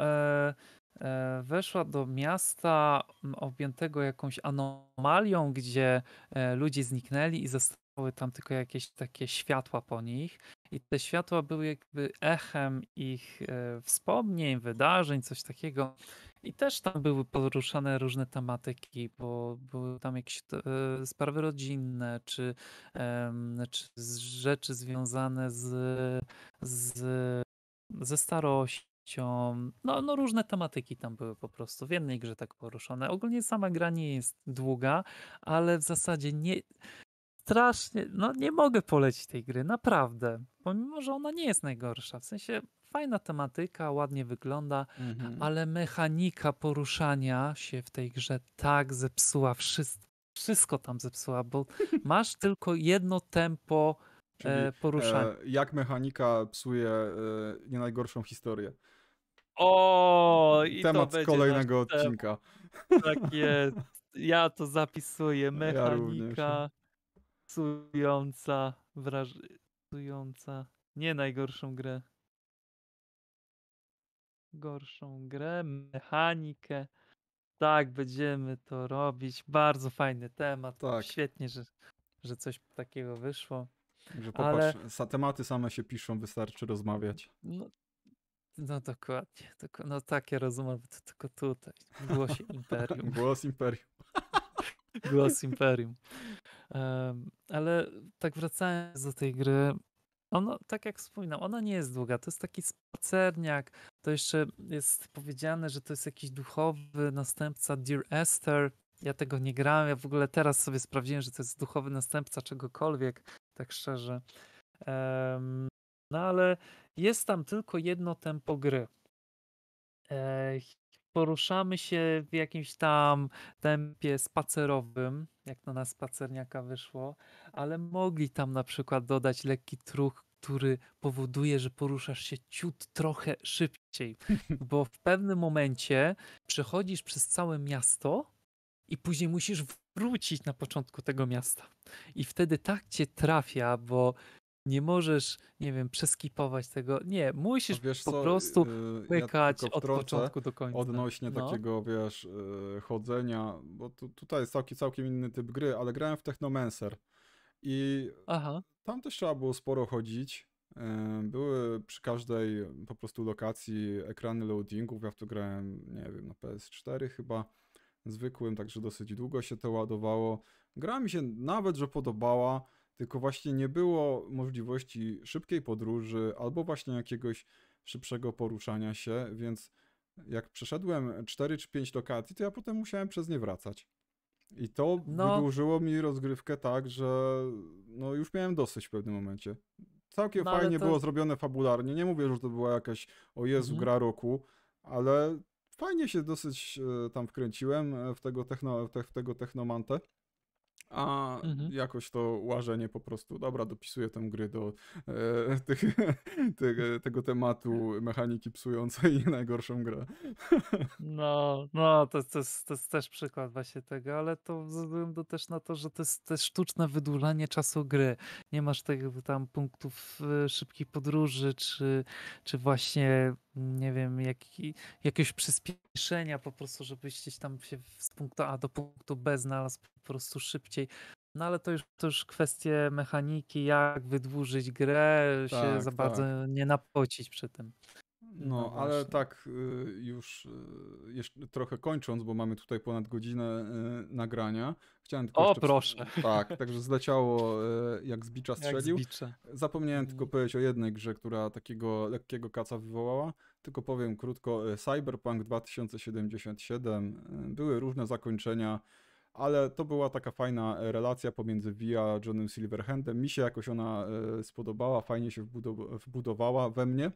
e, e, weszła do miasta objętego jakąś anomalią, gdzie e, ludzie zniknęli i zostały tam tylko jakieś takie światła po nich. I te światła były jakby echem ich e, wspomnień, wydarzeń, coś takiego. I też tam były poruszane różne tematyki, bo były tam jakieś e, sprawy rodzinne, czy, czy rzeczy związane z, z, ze starością. No, no różne tematyki tam były po prostu w jednej grze tak poruszone. Ogólnie sama gra nie jest długa, ale w zasadzie nie strasznie, no nie mogę polecić tej gry, naprawdę. Pomimo, że ona nie jest najgorsza, w sensie Fajna tematyka, ładnie wygląda, mhm. ale mechanika poruszania się w tej grze tak zepsuła wszystko. Wszystko tam zepsuła, bo masz tylko jedno tempo e, e poruszania. E, jak mechanika psuje e, nie najgorszą historię. O, i temat to kolejnego odcinka. Tak jest. Ja to zapisuję. Mechanika ja psująca, wrażliwa, psująca nie najgorszą grę gorszą grę, mechanikę. Tak, będziemy to robić. Bardzo fajny temat. Tak. Świetnie, że, że coś takiego wyszło. Także popatrz, Ale... tematy same się piszą, wystarczy rozmawiać. No, no dokładnie. Tylko, no takie rozmowy to tylko tutaj. głosie Imperium. Głos Imperium. Głos Imperium. Um, ale tak wracając do tej gry, ono, tak jak wspominam, ona nie jest długa. To jest taki spacerniak to jeszcze jest powiedziane, że to jest jakiś duchowy następca Dear Esther. Ja tego nie grałem, ja w ogóle teraz sobie sprawdziłem, że to jest duchowy następca czegokolwiek, tak szczerze. Um, no ale jest tam tylko jedno tempo gry. E, poruszamy się w jakimś tam tempie spacerowym, jak to na spacerniaka wyszło, ale mogli tam na przykład dodać lekki truch który powoduje, że poruszasz się ciut trochę szybciej, bo w pewnym momencie przechodzisz przez całe miasto i później musisz wrócić na początku tego miasta. I wtedy tak cię trafia, bo nie możesz, nie wiem, przeskipować tego. Nie, musisz wiesz, po co, prostu pykać ja od początku do końca. Odnośnie no. takiego, wiesz, y, chodzenia, bo tu, tutaj jest całkiem, całkiem inny typ gry, ale grałem w Technomancer i Aha. Tam też trzeba było sporo chodzić. E, były przy każdej po prostu lokacji ekrany loadingów. Ja w to grałem, nie wiem, na PS4 chyba zwykłym, także dosyć długo się to ładowało. Gra mi się nawet, że podobała, tylko właśnie nie było możliwości szybkiej podróży albo właśnie jakiegoś szybszego poruszania się, więc jak przeszedłem 4 czy 5 lokacji, to ja potem musiałem przez nie wracać. I to no. wydłużyło mi rozgrywkę tak, że no już miałem dosyć w pewnym momencie. Całkiem no, fajnie to... było zrobione fabularnie. Nie mówię, że to była jakaś o Jezu mhm. gra roku, ale fajnie się dosyć e, tam wkręciłem e, w tego, techno, w tego technomantę a mhm. jakoś to łażenie po prostu, dobra, dopisuję tę gry do e, tych, te, tego tematu mechaniki psującej najgorszą grę. No, no to, to, jest, to jest też przykład właśnie tego, ale to ze względu też na to, że to jest też sztuczne wydłużanie czasu gry. Nie masz tych tam punktów e, szybkiej podróży, czy, czy właśnie nie wiem, jaki, jakiegoś przyspieszenia po prostu, żebyś gdzieś tam się z punktu A do punktu B znalazł po prostu szybciej. No ale to już, to już kwestie mechaniki, jak wydłużyć grę, tak, się za tak. bardzo nie napocić przy tym. No, no ale tak y, już y, jeszcze trochę kończąc, bo mamy tutaj ponad godzinę y, nagrania. Chciałem tylko o, jeszcze... proszę. Tak, także zleciało jak z bicza strzelił. Jak z bicza. Zapomniałem mhm. tylko powiedzieć o jednej grze, która takiego lekkiego kaca wywołała. Tylko powiem krótko, e, Cyberpunk 2077, e, były różne zakończenia, ale to była taka fajna e, relacja pomiędzy Via a Johnem Silverhandem. Mi się jakoś ona spodobała, fajnie się wbudowała we mnie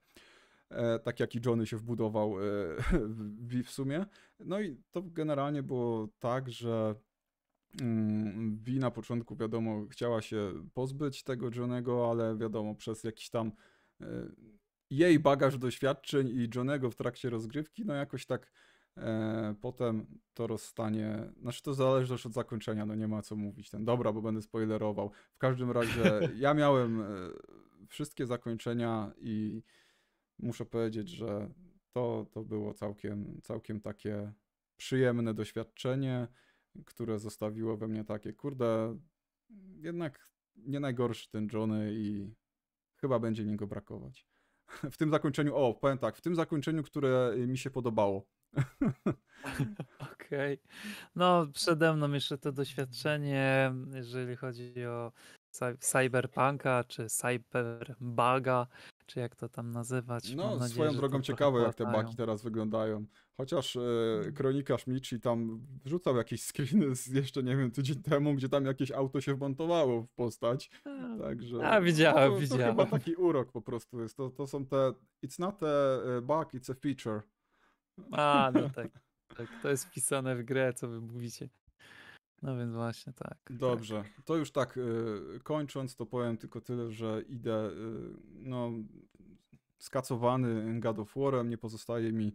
tak jak i Johnny się wbudował w, w sumie. No i to generalnie było tak, że mm, Vi na początku, wiadomo, chciała się pozbyć tego Johnego, ale wiadomo, przez jakiś tam jej bagaż doświadczeń i Johnego w trakcie rozgrywki, no jakoś tak e, potem to rozstanie, znaczy to zależy też od zakończenia, no nie ma co mówić, ten dobra, bo będę spoilerował. W każdym razie ja miałem e, wszystkie zakończenia i muszę powiedzieć, że to, to było całkiem, całkiem takie przyjemne doświadczenie, które zostawiło we mnie takie, kurde, jednak nie najgorszy ten Johnny i chyba będzie mi go brakować. w tym zakończeniu, o, powiem tak, w tym zakończeniu, które y, mi się podobało. Okej. Okay. No, przede mną jeszcze to doświadczenie, jeżeli chodzi o cyberpunka, czy cyberbaga, czy jak to tam nazywać. No, swoją drogą ciekawe, jak te baki teraz wyglądają. Chociaż e, mhm. kronikarz Michi tam wrzucał jakieś screeny z jeszcze, nie wiem, tydzień temu, gdzie tam jakieś auto się wmontowało w postać. Także. A, widziałem, no to, widziałem. To chyba taki urok po prostu jest. To, to są te. It's not a e, bug, it's a feature. A, no tak. tak. To jest wpisane w grę, co wy mówicie. No więc właśnie tak. tak. Dobrze. Tak. To już tak y, kończąc, to powiem tylko tyle, że idę. Y, no skacowany God of War'em, nie pozostaje mi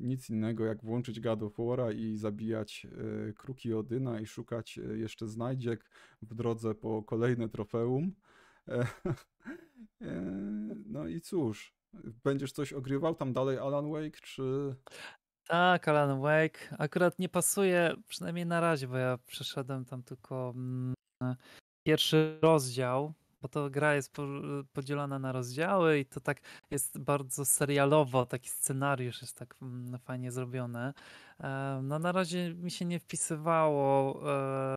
nic innego jak włączyć God of War'a i zabijać e, kruki Odyna i szukać e, jeszcze znajdziek w drodze po kolejne trofeum. E, no i cóż, będziesz coś ogrywał tam dalej Alan Wake, czy... Tak, Alan Wake. Akurat nie pasuje, przynajmniej na razie, bo ja przeszedłem tam tylko mm, pierwszy rozdział bo to gra jest podzielona na rozdziały i to tak jest bardzo serialowo, taki scenariusz jest tak mm, fajnie zrobiony. E, no na razie mi się nie wpisywało e,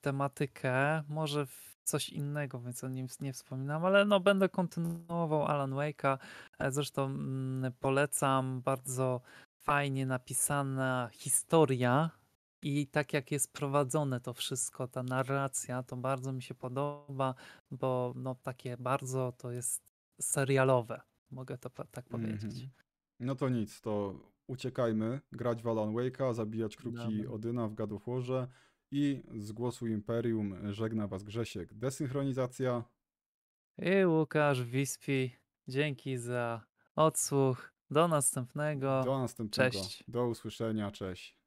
tematykę, może w coś innego, więc o nim nie wspominam, ale no będę kontynuował Alan Wake'a, e, zresztą mm, polecam, bardzo fajnie napisana historia, i tak jak jest prowadzone to wszystko, ta narracja, to bardzo mi się podoba, bo no takie bardzo to jest serialowe, mogę to tak powiedzieć. Mm -hmm. No to nic, to uciekajmy, grać w Alan Wake'a, zabijać kruki Dobra. Odyna w Gadochłorze i z głosu Imperium żegna Was Grzesiek. Desynchronizacja. I Łukasz Wispi, dzięki za odsłuch. Do następnego. Do następnego. Cześć. Do usłyszenia. Cześć.